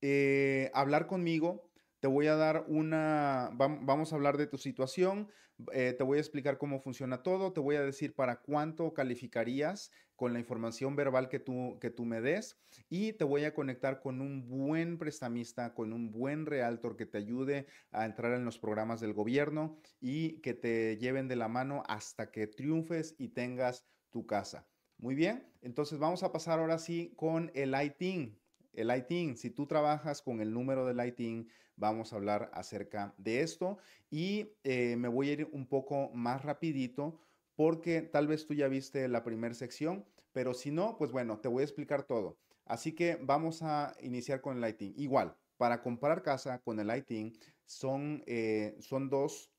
eh, hablar conmigo. Te voy a dar una, vamos a hablar de tu situación, eh, te voy a explicar cómo funciona todo, te voy a decir para cuánto calificarías con la información verbal que tú, que tú me des y te voy a conectar con un buen prestamista, con un buen realtor que te ayude a entrar en los programas del gobierno y que te lleven de la mano hasta que triunfes y tengas tu casa. Muy bien, entonces vamos a pasar ahora sí con el ITIN. El ITIN, si tú trabajas con el número del ITIN, vamos a hablar acerca de esto y eh, me voy a ir un poco más rapidito porque tal vez tú ya viste la primera sección, pero si no, pues bueno, te voy a explicar todo. Así que vamos a iniciar con el ITIN. Igual, para comprar casa con el ITIN son, eh, son dos,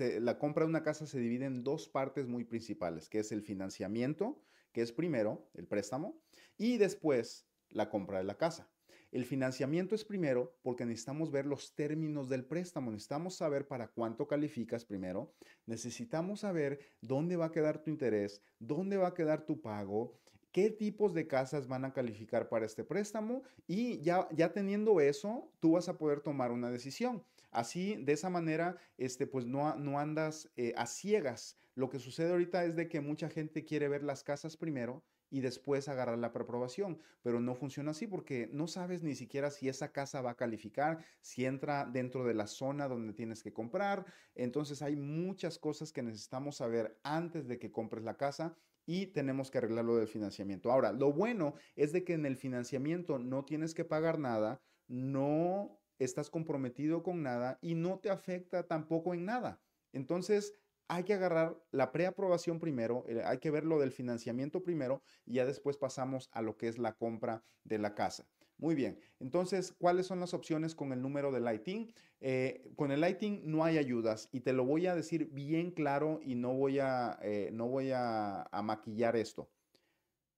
la compra de una casa se divide en dos partes muy principales, que es el financiamiento que es primero el préstamo y después la compra de la casa. El financiamiento es primero porque necesitamos ver los términos del préstamo, necesitamos saber para cuánto calificas primero, necesitamos saber dónde va a quedar tu interés, dónde va a quedar tu pago, qué tipos de casas van a calificar para este préstamo y ya, ya teniendo eso, tú vas a poder tomar una decisión. Así, de esa manera, este, pues no, no andas eh, a ciegas. Lo que sucede ahorita es de que mucha gente quiere ver las casas primero y después agarrar la preaprobación, pero no funciona así porque no sabes ni siquiera si esa casa va a calificar, si entra dentro de la zona donde tienes que comprar. Entonces hay muchas cosas que necesitamos saber antes de que compres la casa y tenemos que arreglar lo del financiamiento. Ahora, lo bueno es de que en el financiamiento no tienes que pagar nada, no estás comprometido con nada y no te afecta tampoco en nada. Entonces, hay que agarrar la preaprobación primero, eh, hay que ver lo del financiamiento primero y ya después pasamos a lo que es la compra de la casa. Muy bien, entonces, ¿cuáles son las opciones con el número de lighting? Eh, con el lighting no hay ayudas y te lo voy a decir bien claro y no voy a, eh, no voy a maquillar esto.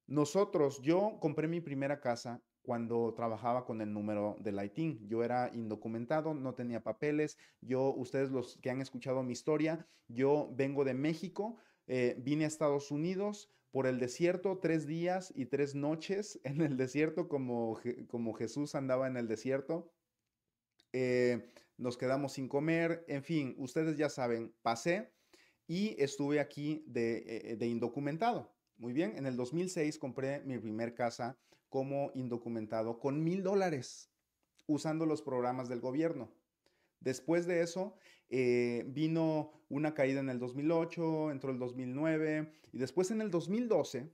Nosotros, yo compré mi primera casa cuando trabajaba con el número de ITIN. Yo era indocumentado, no tenía papeles. Yo, ustedes los que han escuchado mi historia, yo vengo de México, eh, vine a Estados Unidos por el desierto tres días y tres noches en el desierto como, como Jesús andaba en el desierto. Eh, nos quedamos sin comer, en fin, ustedes ya saben, pasé y estuve aquí de, eh, de indocumentado. Muy bien, en el 2006 compré mi primer casa como indocumentado con mil dólares usando los programas del gobierno. Después de eso eh, vino una caída en el 2008, entró el 2009 y después en el 2012,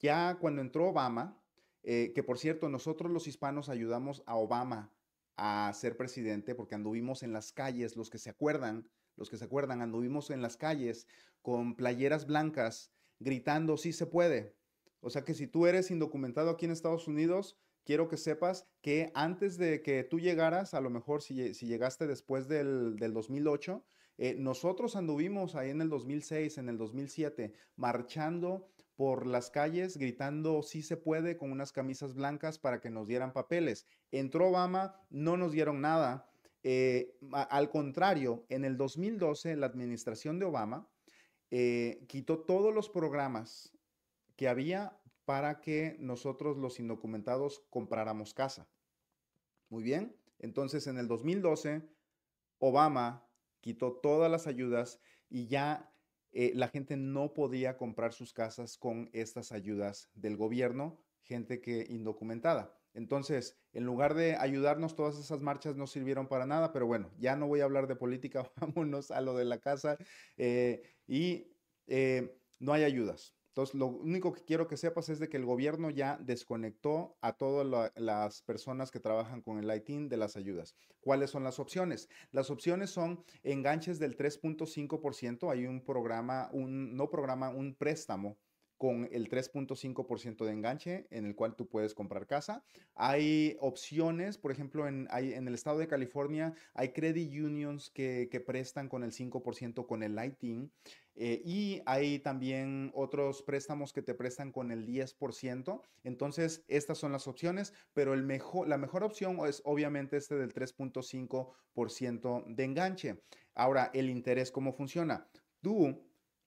ya cuando entró Obama, eh, que por cierto nosotros los hispanos ayudamos a Obama a ser presidente porque anduvimos en las calles, los que se acuerdan, los que se acuerdan, anduvimos en las calles con playeras blancas gritando, sí se puede, o sea que si tú eres indocumentado aquí en Estados Unidos, quiero que sepas que antes de que tú llegaras, a lo mejor si, llegaste después del, del 2008, eh, nosotros anduvimos ahí en el 2006, en el 2007, marchando por las calles gritando sí se puede con unas camisas blancas para que nos dieran papeles. Entró Obama, no nos dieron nada. Eh, al contrario, en el 2012 la administración de Obama eh, quitó todos los programas que había para que nosotros los indocumentados compráramos casa. Muy bien, entonces en el 2012 Obama quitó todas las ayudas y ya eh, la gente no podía comprar sus casas con estas ayudas del gobierno, gente que indocumentada. Entonces, en lugar de ayudarnos, todas esas marchas no sirvieron para nada, pero bueno, ya no voy a hablar de política, vámonos a lo de la casa. Eh, y eh, no hay ayudas, entonces, lo único que quiero que sepas es de que el gobierno ya desconectó a todas las personas que trabajan con el Lighting de las ayudas. ¿Cuáles son las opciones? Las opciones son enganches del 3.5%. Hay un programa, un, no programa, un préstamo con el 3.5% de enganche en el cual tú puedes comprar casa. Hay opciones, por ejemplo, en, el estado de California hay credit unions que, que prestan con el 5% con el lighting. Eh, y hay también otros préstamos que te prestan con el 10%. Entonces, estas son las opciones, pero el mejor, la mejor opción es obviamente este del 3.5% de enganche. Ahora, el interés, ¿cómo funciona? Tú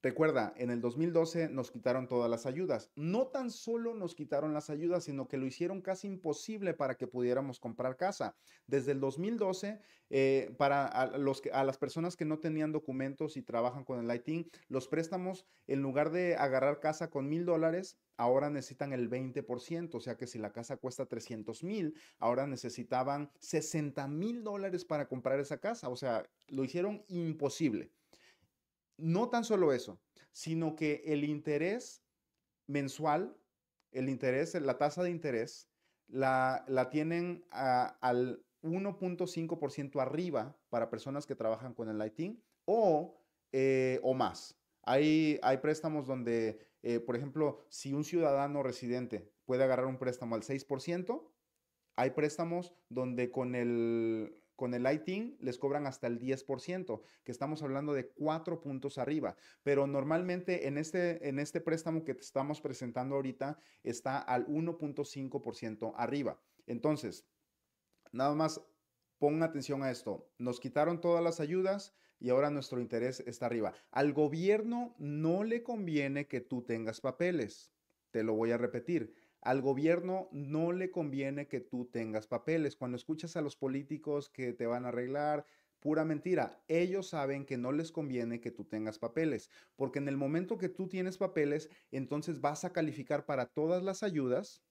Recuerda, en el 2012 nos quitaron todas las ayudas. No tan solo nos quitaron las ayudas, sino que lo hicieron casi imposible para que pudiéramos comprar casa. Desde el 2012, eh, para a, los, a las personas que no tenían documentos y trabajan con el Lighting, los préstamos, en lugar de agarrar casa con mil dólares, ahora necesitan el 20%, o sea que si la casa cuesta 300 mil, ahora necesitaban 60 mil dólares para comprar esa casa, o sea, lo hicieron imposible no tan solo eso, sino que el interés mensual, el interés, la tasa de interés, la, la tienen al 1.5% arriba para personas que trabajan con el lighting o, eh, o más. Hay, hay préstamos donde, eh, por ejemplo, si un ciudadano residente puede agarrar un préstamo al 6%, hay préstamos donde con el, con el lighting les cobran hasta el 10%, que estamos hablando de cuatro puntos arriba. Pero normalmente en este, en este préstamo que te estamos presentando ahorita está al 1.5% arriba. Entonces, nada más pon atención a esto. Nos quitaron todas las ayudas y ahora nuestro interés está arriba. Al gobierno no le conviene que tú tengas papeles. Te lo voy a repetir al gobierno no le conviene que tú tengas papeles. Cuando escuchas a los políticos que te van a arreglar, pura mentira. Ellos saben que no les conviene que tú tengas papeles, porque en el momento que tú tienes papeles, entonces vas a calificar para todas las ayudas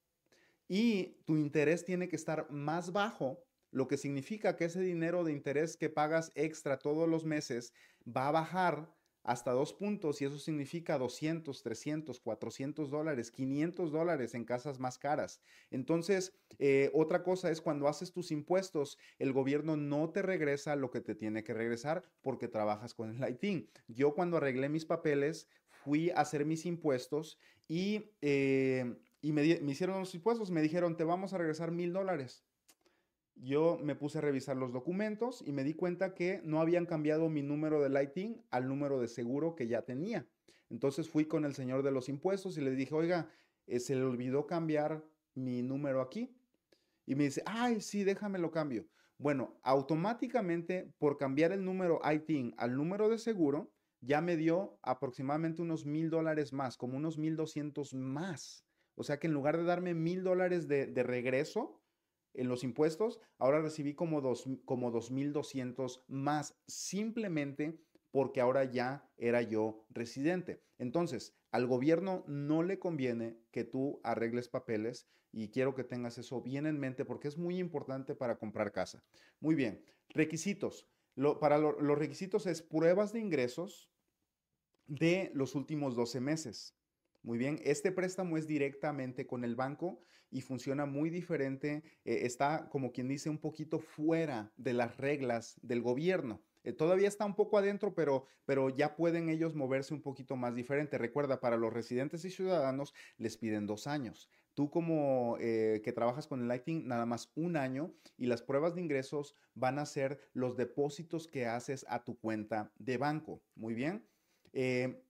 y tu interés tiene que estar más bajo, lo que significa que ese dinero de interés que pagas extra todos los meses va a bajar hasta dos puntos y eso significa 200, 300, 400 dólares, 500 dólares en casas más caras. Entonces, eh, otra cosa es cuando haces tus impuestos, el gobierno no te regresa lo que te tiene que regresar porque trabajas con el Lighting. Yo cuando arreglé mis papeles, fui a hacer mis impuestos y, eh, me, me hicieron los impuestos, me dijeron, te vamos a regresar mil dólares yo me puse a revisar los documentos y me di cuenta que no habían cambiado mi número de lighting al número de seguro que ya tenía. Entonces fui con el señor de los impuestos y le dije, oiga, eh, se le olvidó cambiar mi número aquí. Y me dice, ay, sí, déjame lo cambio. Bueno, automáticamente por cambiar el número ITIN al número de seguro, ya me dio aproximadamente unos mil dólares más, como unos mil doscientos más. O sea que en lugar de darme mil dólares de regreso, en los impuestos, ahora recibí como, dos, como 2.200 más simplemente porque ahora ya era yo residente. Entonces, al gobierno no le conviene que tú arregles papeles y quiero que tengas eso bien en mente porque es muy importante para comprar casa. Muy bien, requisitos. para los requisitos es pruebas de ingresos de los últimos 12 meses. Muy bien, este préstamo es directamente con el banco y funciona muy diferente, eh, está como quien dice un poquito fuera de las reglas del gobierno. Eh, todavía está un poco adentro, pero, pero ya pueden ellos moverse un poquito más diferente. Recuerda, para los residentes y ciudadanos les piden dos años. Tú como eh, que trabajas con el Lightning, nada más un año y las pruebas de ingresos van a ser los depósitos que haces a tu cuenta de banco. Muy bien.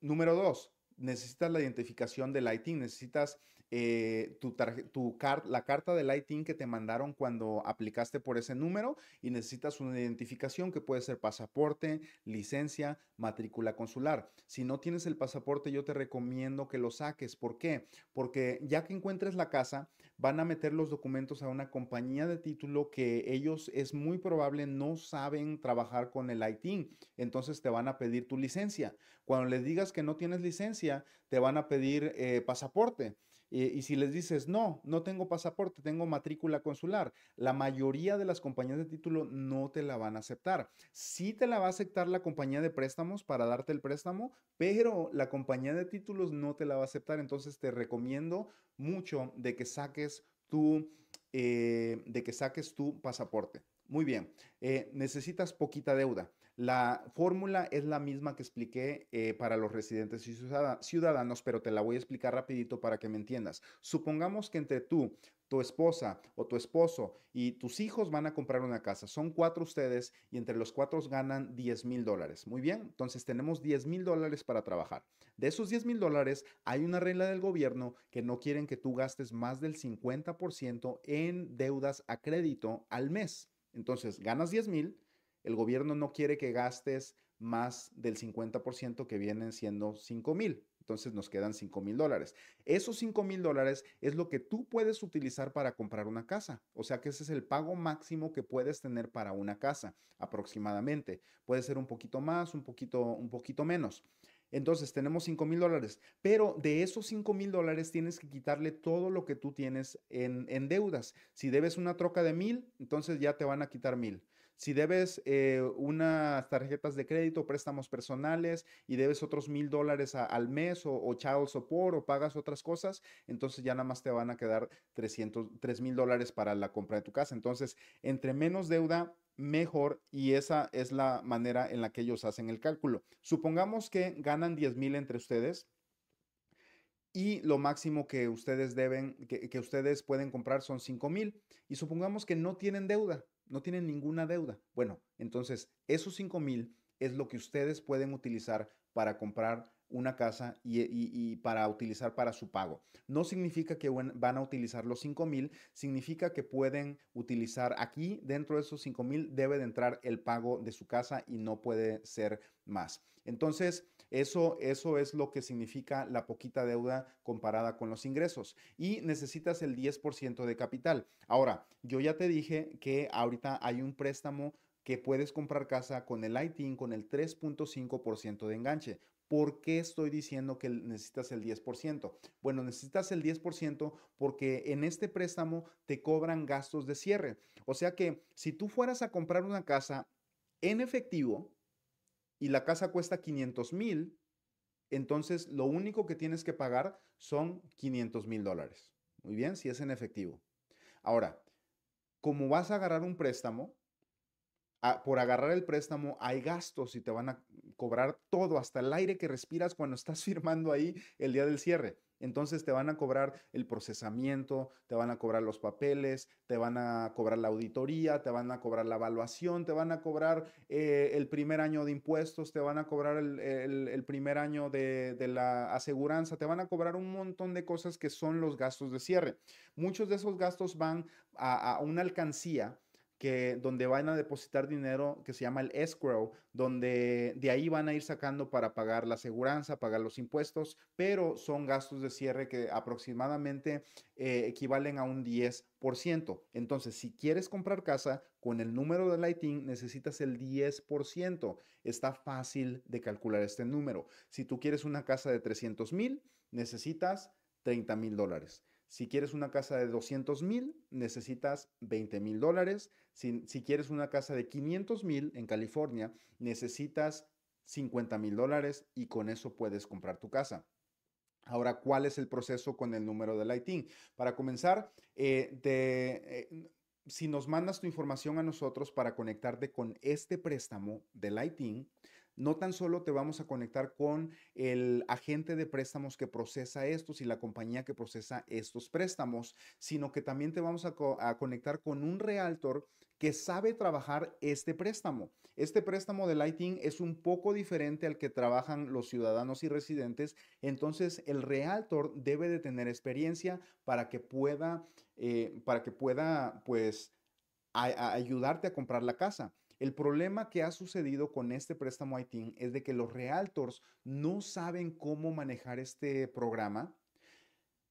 número dos, necesitas la identificación del lighting necesitas eh, tu, tu la carta del ITIN que te mandaron cuando aplicaste por ese número y necesitas una identificación que puede ser pasaporte, licencia, matrícula consular. Si no tienes el pasaporte, yo te recomiendo que lo saques. ¿Por qué? Porque ya que encuentres la casa, van a meter los documentos a una compañía de título que ellos es muy probable no saben trabajar con el ITIN. Entonces te van a pedir tu licencia. Cuando les digas que no tienes licencia, te van a pedir eh, pasaporte y si les dices, no, no tengo pasaporte, tengo matrícula consular, la mayoría de las compañías de título no te la van a aceptar. Sí te la va a aceptar la compañía de préstamos para darte el préstamo, pero la compañía de títulos no te la va a aceptar. Entonces te recomiendo mucho de que saques tu, eh, de que saques tu pasaporte. Muy bien, eh, necesitas poquita deuda. La fórmula es la misma que expliqué eh, para los residentes y ciudadanos, pero te la voy a explicar rapidito para que me entiendas. Supongamos que entre tú, tu esposa o tu esposo y tus hijos van a comprar una casa. Son cuatro ustedes y entre los cuatro ganan 10 mil dólares. Muy bien, entonces tenemos 10 mil dólares para trabajar. De esos 10 mil dólares hay una regla del gobierno que no quieren que tú gastes más del 50% en deudas a crédito al mes. Entonces ganas 10 mil el gobierno no quiere que gastes más del 50% que vienen siendo 5 mil. Entonces nos quedan 5 mil dólares. Esos 5 mil dólares es lo que tú puedes utilizar para comprar una casa. O sea que ese es el pago máximo que puedes tener para una casa aproximadamente. Puede ser un poquito más, un poquito, un poquito menos. Entonces tenemos 5 mil dólares, pero de esos 5 mil dólares tienes que quitarle todo lo que tú tienes en, en deudas. Si debes una troca de mil, entonces ya te van a quitar mil. Si debes eh, unas tarjetas de crédito, préstamos personales y debes otros mil dólares al mes o, o, child support o pagas otras cosas, entonces ya nada más te van a quedar 300, 3 mil dólares para la compra de tu casa. Entonces, entre menos deuda, mejor y esa es la manera en la que ellos hacen el cálculo. Supongamos que ganan 10 mil entre ustedes y lo máximo que ustedes deben, que, ustedes pueden comprar son $5,000. mil y supongamos que no tienen deuda no tienen ninguna deuda. Bueno, entonces esos 5 mil es lo que ustedes pueden utilizar para comprar una casa y, para utilizar para su pago. No significa que van a utilizar los 5 mil, significa que pueden utilizar aquí, dentro de esos 5 mil, debe de entrar el pago de su casa y no puede ser más. Entonces, eso, eso es lo que significa la poquita deuda comparada con los ingresos. Y necesitas el 10% de capital. Ahora, yo ya te dije que ahorita hay un préstamo que puedes comprar casa con el ITIN con el 3.5% de enganche. ¿Por qué estoy diciendo que necesitas el 10%? Bueno, necesitas el 10% porque en este préstamo te cobran gastos de cierre. O sea que si tú fueras a comprar una casa en efectivo, y la casa cuesta 500 mil, entonces lo único que tienes que pagar son 500 mil dólares. Muy bien, si es en efectivo. Ahora, como vas a agarrar un préstamo, ah, por agarrar el préstamo hay gastos y te van a cobrar todo, hasta el aire que respiras cuando estás firmando ahí el día del cierre. Entonces te van a cobrar el procesamiento, te van a cobrar los papeles, te van a cobrar la auditoría, te van a cobrar la evaluación, te van a cobrar eh, el primer año de impuestos, te van a cobrar el, primer año de, la aseguranza, te van a cobrar un montón de cosas que son los gastos de cierre. Muchos de esos gastos van a una alcancía que donde van a depositar dinero que se llama el escrow, donde de ahí van a ir sacando para pagar la seguridad pagar los impuestos, pero son gastos de cierre que aproximadamente eh, equivalen a un 10%. Entonces, si quieres comprar casa con el número de Lighting, necesitas el 10%. Está fácil de calcular este número. Si tú quieres una casa de 300 mil, necesitas 30 mil dólares. Si quieres una casa de 200 mil, necesitas 20 mil dólares. Si, quieres una casa de 500 mil en California, necesitas 50 mil dólares y con eso puedes comprar tu casa. Ahora, ¿cuál es el proceso con el número de Lighting? Para comenzar, eh, eh, si nos mandas tu información a nosotros para conectarte con este préstamo de Lighting no tan solo te vamos a conectar con el agente de préstamos que procesa estos y la compañía que procesa estos préstamos, sino que también te vamos a, conectar con un realtor que sabe trabajar este préstamo. Este préstamo de Lighting es un poco diferente al que trabajan los ciudadanos y residentes, entonces el realtor debe de tener experiencia para que pueda, eh, para que pueda, pues, ayudarte a comprar la casa. El problema que ha sucedido con este préstamo ITIN es de que los realtors no saben cómo manejar este programa.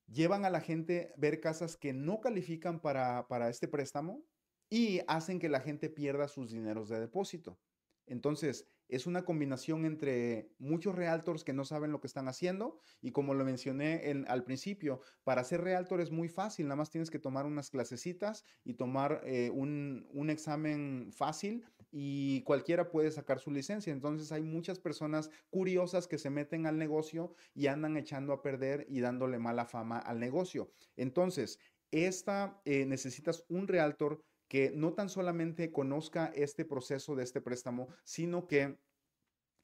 Llevan a la gente ver casas que no califican para, para este préstamo y hacen que la gente pierda sus dineros de depósito. Entonces, es una combinación entre muchos realtors que no saben lo que están haciendo y como lo mencioné al principio, para ser realtor es muy fácil, nada más tienes que tomar unas clasecitas y tomar eh, un, examen fácil y cualquiera puede sacar su licencia. Entonces hay muchas personas curiosas que se meten al negocio y andan echando a perder y dándole mala fama al negocio. Entonces, esta eh, necesitas un realtor que no tan solamente conozca este proceso de este préstamo, sino que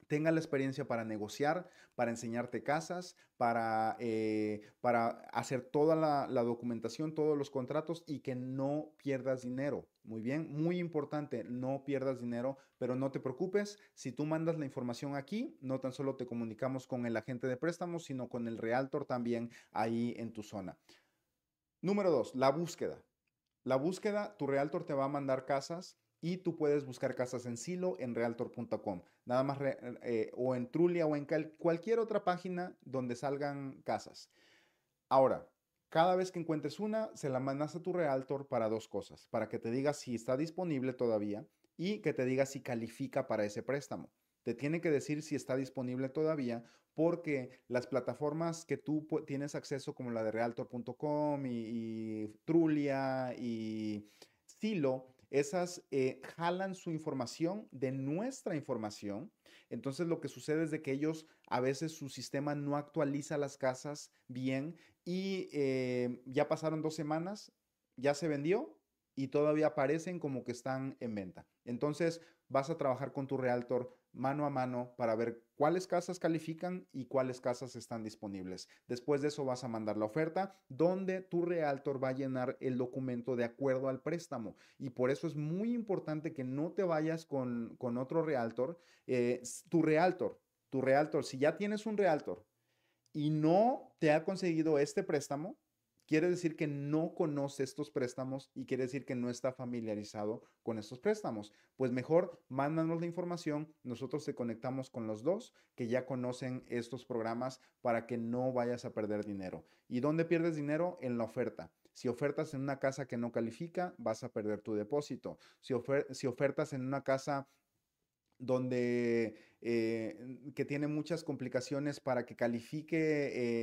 tenga la experiencia para negociar, para enseñarte casas, para, eh, para hacer toda la, la, documentación, todos los contratos y que no pierdas dinero. Muy bien, muy importante, no pierdas dinero, pero no te preocupes, si tú mandas la información aquí, no tan solo te comunicamos con el agente de préstamos, sino con el realtor también ahí en tu zona. Número dos, la búsqueda. La búsqueda, tu realtor te va a mandar casas y tú puedes buscar casas en Silo, en realtor.com, nada más eh, o en Trulia o en cualquier otra página donde salgan casas. Ahora, cada vez que encuentres una, se la mandas a tu realtor para dos cosas, para que te diga si está disponible todavía y que te diga si califica para ese préstamo. Te tiene que decir si está disponible todavía, porque las plataformas que tú tienes acceso, como la de Realtor.com y, Trulia y Silo, esas eh, jalan su información de nuestra información. Entonces lo que sucede es de que ellos a veces su sistema no actualiza las casas bien y eh, ya pasaron dos semanas, ya se vendió y todavía aparecen como que están en venta. Entonces vas a trabajar con tu realtor mano a mano para ver cuáles casas califican y cuáles casas están disponibles. Después de eso vas a mandar la oferta donde tu realtor va a llenar el documento de acuerdo al préstamo. Y por eso es muy importante que no te vayas con, otro realtor. Eh, tu realtor, tu realtor, si ya tienes un realtor y no te ha conseguido este préstamo, quiere decir que no conoce estos préstamos y quiere decir que no está familiarizado con estos préstamos. Pues mejor mándanos la información, nosotros te conectamos con los dos que ya conocen estos programas para que no vayas a perder dinero. ¿Y dónde pierdes dinero? En la oferta. Si ofertas en una casa que no califica, vas a perder tu depósito. Si, si ofertas en una casa donde eh, que tiene muchas complicaciones para que califique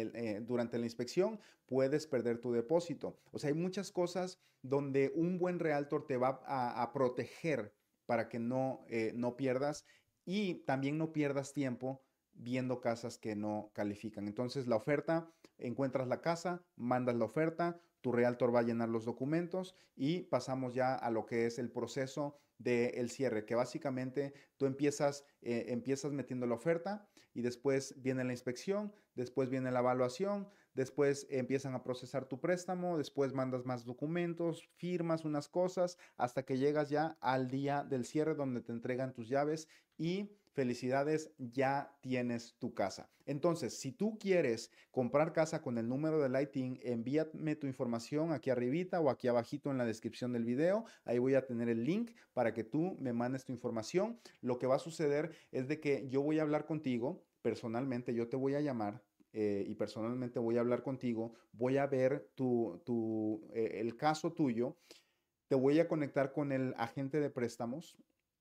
eh, durante la inspección, puedes perder tu depósito. O sea, hay muchas cosas donde un buen realtor te va a, proteger para que no, eh, no pierdas y también no pierdas tiempo viendo casas que no califican. Entonces la oferta, encuentras la casa, mandas la oferta, tu realtor va a llenar los documentos y pasamos ya a lo que es el proceso del cierre, que básicamente tú empiezas, eh, empiezas metiendo la oferta y después viene la inspección, después viene la evaluación, después empiezan a procesar tu préstamo, después mandas más documentos, firmas unas cosas, hasta que llegas ya al día del cierre donde te entregan tus llaves y felicidades, ya tienes tu casa. Entonces, si tú quieres comprar casa con el número de Lighting, envíame tu información aquí arribita o aquí abajito en la descripción del video. Ahí voy a tener el link para que tú me mandes tu información. Lo que va a suceder es de que yo voy a hablar contigo personalmente, yo te voy a llamar. Eh, y personalmente voy a hablar contigo, voy a ver tu, tu eh, el caso tuyo, te voy a conectar con el agente de préstamos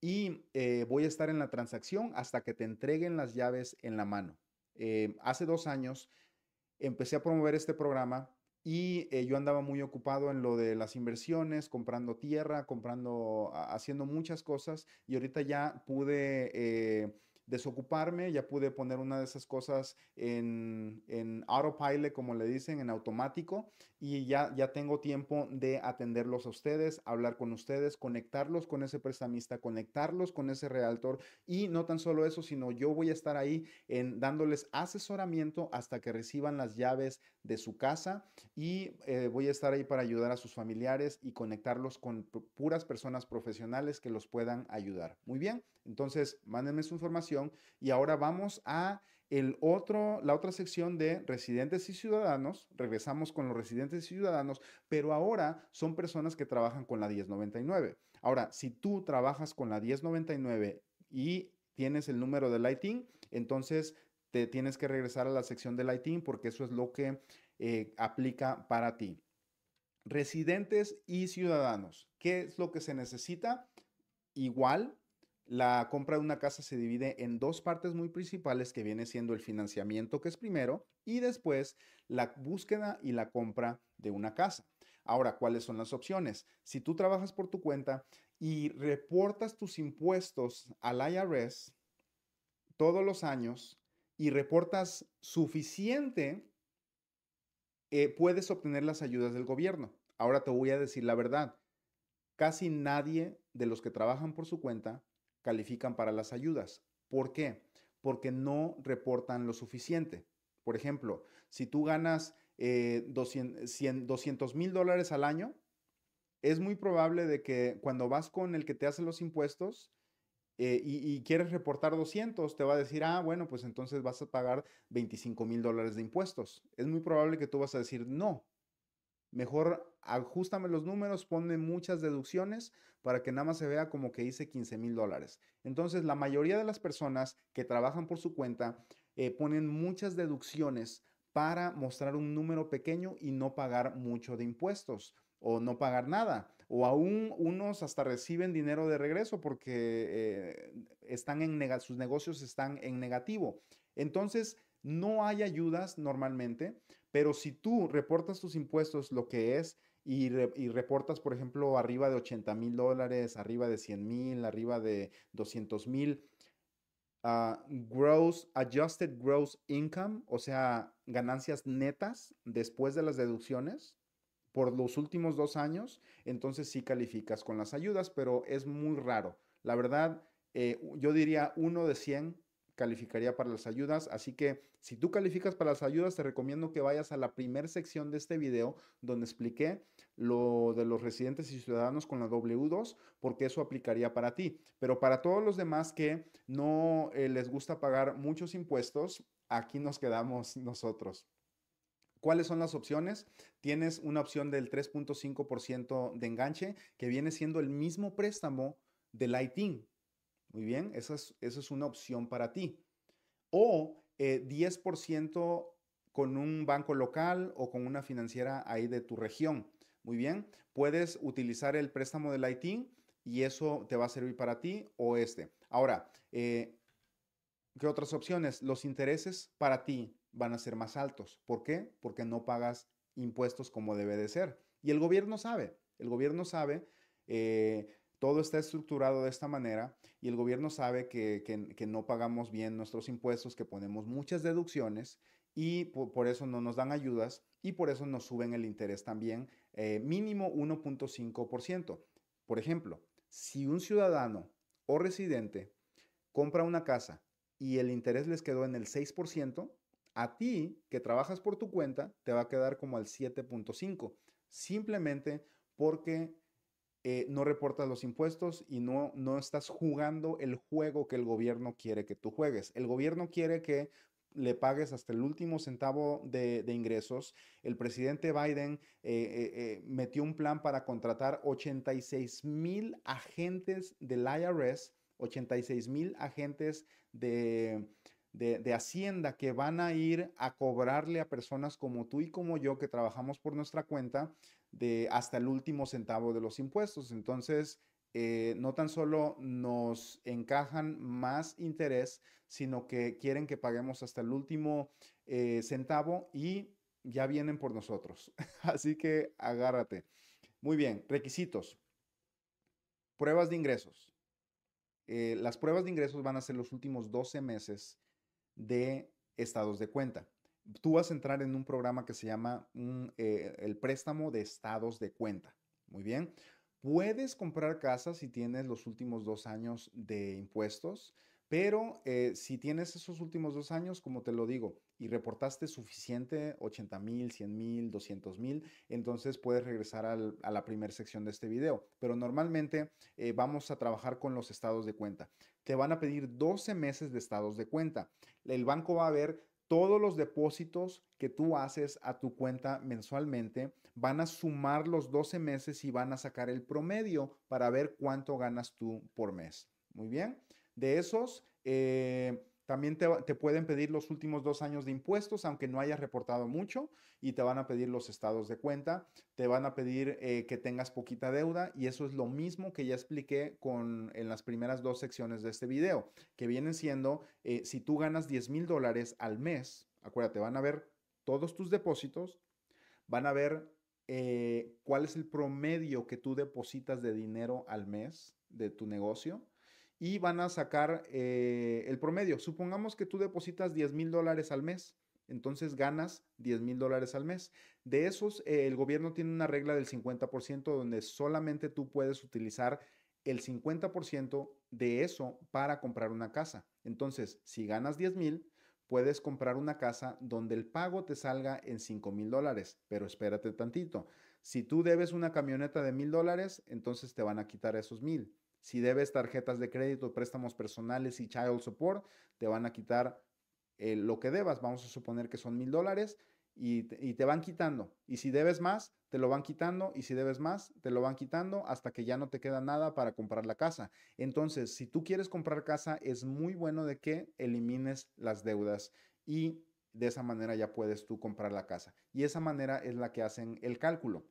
y eh, voy a estar en la transacción hasta que te entreguen las llaves en la mano. Eh, hace dos años empecé a promover este programa y eh, yo andaba muy ocupado en lo de las inversiones, comprando tierra, comprando, haciendo muchas cosas y ahorita ya pude desocuparme, ya pude poner una de esas cosas en, en autopilot, como le dicen, en automático, y ya, ya tengo tiempo de atenderlos a ustedes, hablar con ustedes, conectarlos con ese prestamista, conectarlos con ese realtor, y no tan solo eso, sino yo voy a estar ahí en dándoles asesoramiento hasta que reciban las llaves de su casa y eh, voy a estar ahí para ayudar a sus familiares y conectarlos con puras personas profesionales que los puedan ayudar. Muy bien, entonces, mándenme su información y ahora vamos a el otro, la otra sección de residentes y ciudadanos. Regresamos con los residentes y ciudadanos, pero ahora son personas que trabajan con la 1099. Ahora, si tú trabajas con la 1099 y tienes el número de Lighting, entonces te tienes que regresar a la sección de Lighting porque eso es lo que eh, aplica para ti. Residentes y ciudadanos, ¿qué es lo que se necesita? Igual, la compra de una casa se divide en dos partes muy principales que viene siendo el financiamiento, que es primero, y después la búsqueda y la compra de una casa. Ahora, ¿cuáles son las opciones? Si tú trabajas por tu cuenta y reportas tus impuestos al IRS todos los años y reportas suficiente, eh, puedes obtener las ayudas del gobierno. Ahora te voy a decir la verdad. Casi nadie de los que trabajan por su cuenta califican para las ayudas. ¿Por qué? Porque no reportan lo suficiente. Por ejemplo, si tú ganas 200 eh, mil dólares al año, es muy probable de que cuando vas con el que te hace los impuestos eh, y, y, quieres reportar 200, te va a decir, ah, bueno, pues entonces vas a pagar 25 mil dólares de impuestos. Es muy probable que tú vas a decir, no, mejor ajustame los números, ponme muchas deducciones para que nada más se vea como que hice 15 mil dólares. Entonces, la mayoría de las personas que trabajan por su cuenta eh, ponen muchas deducciones para mostrar un número pequeño y no pagar mucho de impuestos o no pagar nada. O aún unos hasta reciben dinero de regreso porque eh, están en sus negocios están en negativo. Entonces, no hay ayudas normalmente, pero si tú reportas tus impuestos lo que es y, reportas, por ejemplo, arriba de 80 mil dólares, arriba de 100 mil, arriba de 200 mil, ah, gross, adjusted gross income, o sea, ganancias netas después de las deducciones, por los últimos dos años, entonces sí calificas con las ayudas, pero es muy raro. La verdad, eh, yo diría uno de 100 calificaría para las ayudas. Así que si tú calificas para las ayudas, te recomiendo que vayas a la primera sección de este video donde expliqué lo de los residentes y ciudadanos con la W2, porque eso aplicaría para ti. Pero para todos los demás que no eh, les gusta pagar muchos impuestos, aquí nos quedamos nosotros. ¿Cuáles son las opciones? Tienes una opción del 3.5% de enganche, que viene siendo el mismo préstamo de ITIN, muy bien, esa es, es una opción para ti. O 10% eh, con un banco local o con una financiera ahí de tu región. Muy bien, puedes utilizar el préstamo del IT y eso te va a servir para ti o este. Ahora, eh, ¿qué otras opciones? Los intereses para ti van a ser más altos. ¿Por qué? Porque no pagas impuestos como debe de ser. Y el gobierno sabe, el gobierno sabe eh, todo está estructurado de esta manera y el gobierno sabe que, no pagamos bien nuestros impuestos, que ponemos muchas deducciones y por, eso no nos dan ayudas y por eso nos suben el interés también eh, mínimo 1.5%. Por ejemplo, si un ciudadano o residente compra una casa y el interés les quedó en el 6%, a ti que trabajas por tu cuenta te va a quedar como al 7.5, simplemente porque eh, no reportas los impuestos y no, no estás jugando el juego que el gobierno quiere que tú juegues. El gobierno quiere que le pagues hasta el último centavo de, ingresos. El presidente Biden eh, eh, metió un plan para contratar 86 mil agentes del IRS, 86 mil agentes de, de, de, Hacienda que van a ir a cobrarle a personas como tú y como yo que trabajamos por nuestra cuenta de hasta el último centavo de los impuestos. Entonces, eh, no tan solo nos encajan más interés, sino que quieren que paguemos hasta el último eh, centavo y ya vienen por nosotros. Así que agárrate. Muy bien, requisitos. Pruebas de ingresos. Eh, las pruebas de ingresos van a ser los últimos 12 meses de estados de cuenta tú vas a entrar en un programa que se llama eh, el préstamo de estados de cuenta. Muy bien. Puedes comprar casas si tienes los últimos dos años de impuestos, pero eh, si tienes esos últimos dos años, como te lo digo, y reportaste suficiente, 80 mil, 100 mil, 200 mil, entonces puedes regresar a la primera sección de este video. Pero normalmente eh, vamos a trabajar con los estados de cuenta. Te van a pedir 12 meses de estados de cuenta. El banco va a ver todos los depósitos que tú haces a tu cuenta mensualmente van a sumar los 12 meses y van a sacar el promedio para ver cuánto ganas tú por mes. Muy bien. De esos, eh, también te, pueden pedir los últimos dos años de impuestos, aunque no hayas reportado mucho, y te van a pedir los estados de cuenta, te van a pedir eh, que tengas poquita deuda, y eso es lo mismo que ya expliqué con, en las primeras dos secciones de este video, que vienen siendo, eh, si tú ganas 10 mil dólares al mes, acuérdate, van a ver todos tus depósitos, van a ver eh, cuál es el promedio que tú depositas de dinero al mes de tu negocio y van a sacar eh, el promedio. Supongamos que tú depositas 10 mil dólares al mes, entonces ganas 10 mil dólares al mes. De esos, eh, el gobierno tiene una regla del 50% donde solamente tú puedes utilizar el 50% de eso para comprar una casa. Entonces, si ganas 10 mil, puedes comprar una casa donde el pago te salga en 5 mil dólares, pero espérate tantito. Si tú debes una camioneta de mil dólares, entonces te van a quitar esos mil. Si debes tarjetas de crédito, préstamos personales y child support, te van a quitar eh, lo que debas. Vamos a suponer que son mil dólares y te van quitando. Y si debes más, te lo van quitando. Y si debes más, te lo van quitando hasta que ya no te queda nada para comprar la casa. Entonces, si tú quieres comprar casa, es muy bueno de que elimines las deudas y de esa manera ya puedes tú comprar la casa. Y esa manera es la que hacen el cálculo.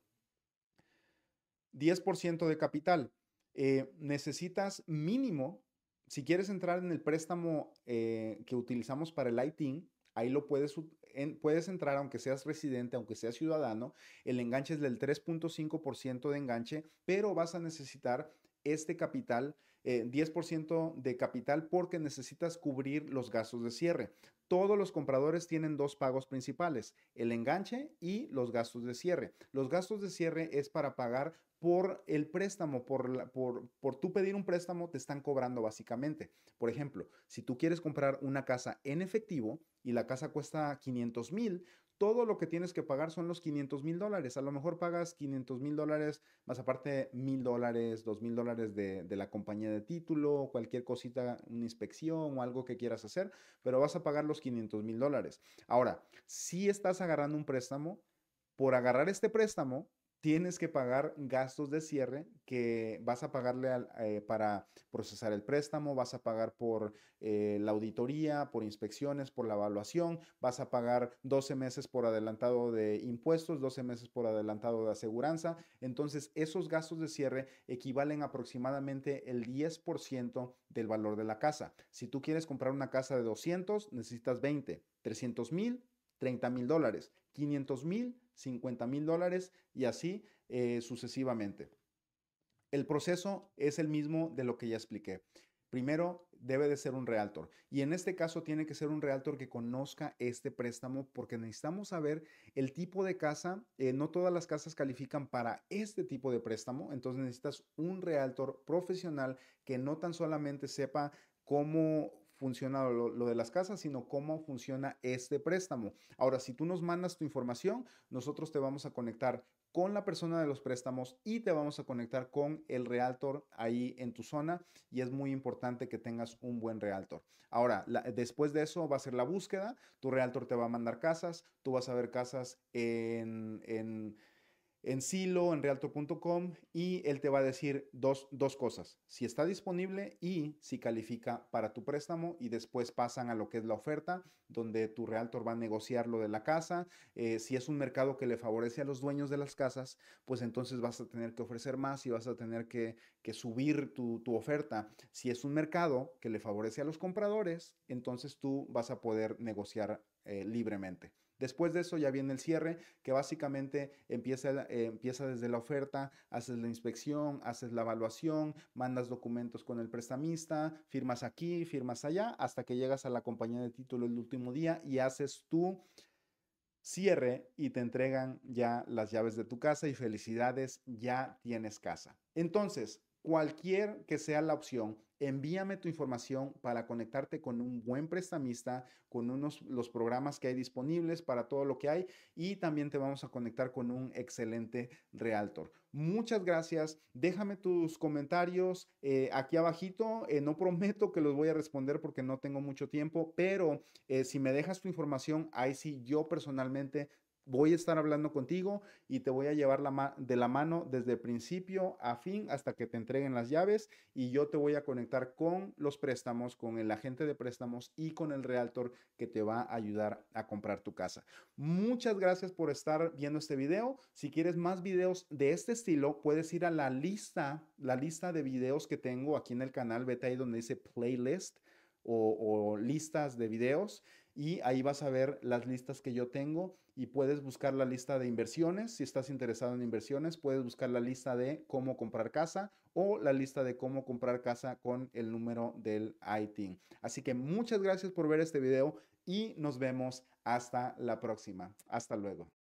10% de capital. Eh, necesitas mínimo, si quieres entrar en el préstamo eh, que utilizamos para el ITIN, ahí lo puedes, puedes entrar, aunque seas residente, aunque seas ciudadano, el enganche es del 3.5% de enganche, pero vas a necesitar este capital, 10% eh, de capital, porque necesitas cubrir los gastos de cierre. Todos los compradores tienen dos pagos principales, el enganche y los gastos de cierre. Los gastos de cierre es para pagar por el préstamo, por, por, por tú pedir un préstamo, te están cobrando básicamente. Por ejemplo, si tú quieres comprar una casa en efectivo y la casa cuesta 500 mil, todo lo que tienes que pagar son los 500 mil dólares. A lo mejor pagas 500 mil dólares, más aparte mil dólares, dos mil dólares de, de la compañía de título, cualquier cosita, una inspección o algo que quieras hacer, pero vas a pagar los 500 mil dólares. Ahora, si estás agarrando un préstamo, por agarrar este préstamo, tienes que pagar gastos de cierre que vas a pagarle eh, para procesar el préstamo, vas a pagar por eh, la auditoría, por inspecciones, por la evaluación, vas a pagar 12 meses por adelantado de impuestos, 12 meses por adelantado de aseguranza. Entonces, esos gastos de cierre equivalen aproximadamente el 10% del valor de la casa. Si tú quieres comprar una casa de 200, necesitas 20, 300 mil, 30 mil dólares. 500 mil, 50 mil dólares y así eh, sucesivamente. El proceso es el mismo de lo que ya expliqué. Primero, debe de ser un realtor. Y en este caso tiene que ser un realtor que conozca este préstamo porque necesitamos saber el tipo de casa. Eh, no todas las casas califican para este tipo de préstamo. Entonces necesitas un realtor profesional que no tan solamente sepa cómo funciona lo, de las casas, sino cómo funciona este préstamo. Ahora, si tú nos mandas tu información, nosotros te vamos a conectar con la persona de los préstamos y te vamos a conectar con el realtor ahí en tu zona y es muy importante que tengas un buen realtor. Ahora, después de eso va a ser la búsqueda, tu realtor te va a mandar casas, tú vas a ver casas en, en en Silo, en Realtor.com y él te va a decir dos, cosas, si está disponible y si califica para tu préstamo y después pasan a lo que es la oferta, donde tu Realtor va a negociar lo de la casa. Eh, si es un mercado que le favorece a los dueños de las casas, pues entonces vas a tener que ofrecer más y vas a tener que, subir tu, oferta. Si es un mercado que le favorece a los compradores, entonces tú vas a poder negociar eh, libremente. Después de eso ya viene el cierre, que básicamente empieza, eh, empieza desde la oferta, haces la inspección, haces la evaluación, mandas documentos con el prestamista, firmas aquí, firmas allá, hasta que llegas a la compañía de título el último día y haces tu cierre y te entregan ya las llaves de tu casa y felicidades, ya tienes casa. Entonces, Cualquier que sea la opción, envíame tu información para conectarte con un buen prestamista, con unos los programas que hay disponibles para todo lo que hay y también te vamos a conectar con un excelente realtor. Muchas gracias. Déjame tus comentarios eh, aquí abajito. Eh, no prometo que los voy a responder porque no tengo mucho tiempo, pero eh, si me dejas tu información, ahí sí yo personalmente voy a estar hablando contigo y te voy a llevar de la mano desde principio a fin hasta que te entreguen las llaves y yo te voy a conectar con los préstamos, con el agente de préstamos y con el realtor que te va a ayudar a comprar tu casa. Muchas gracias por estar viendo este video. Si quieres más videos de este estilo, puedes ir a la lista, la lista de videos que tengo aquí en el canal, vete ahí donde dice playlist o listas de videos y ahí vas a ver las listas que yo tengo y puedes buscar la lista de inversiones. Si estás interesado en inversiones, puedes buscar la lista de cómo comprar casa o la lista de cómo comprar casa con el número del ITIN. Así que muchas gracias por ver este video y nos vemos hasta la próxima. Hasta luego.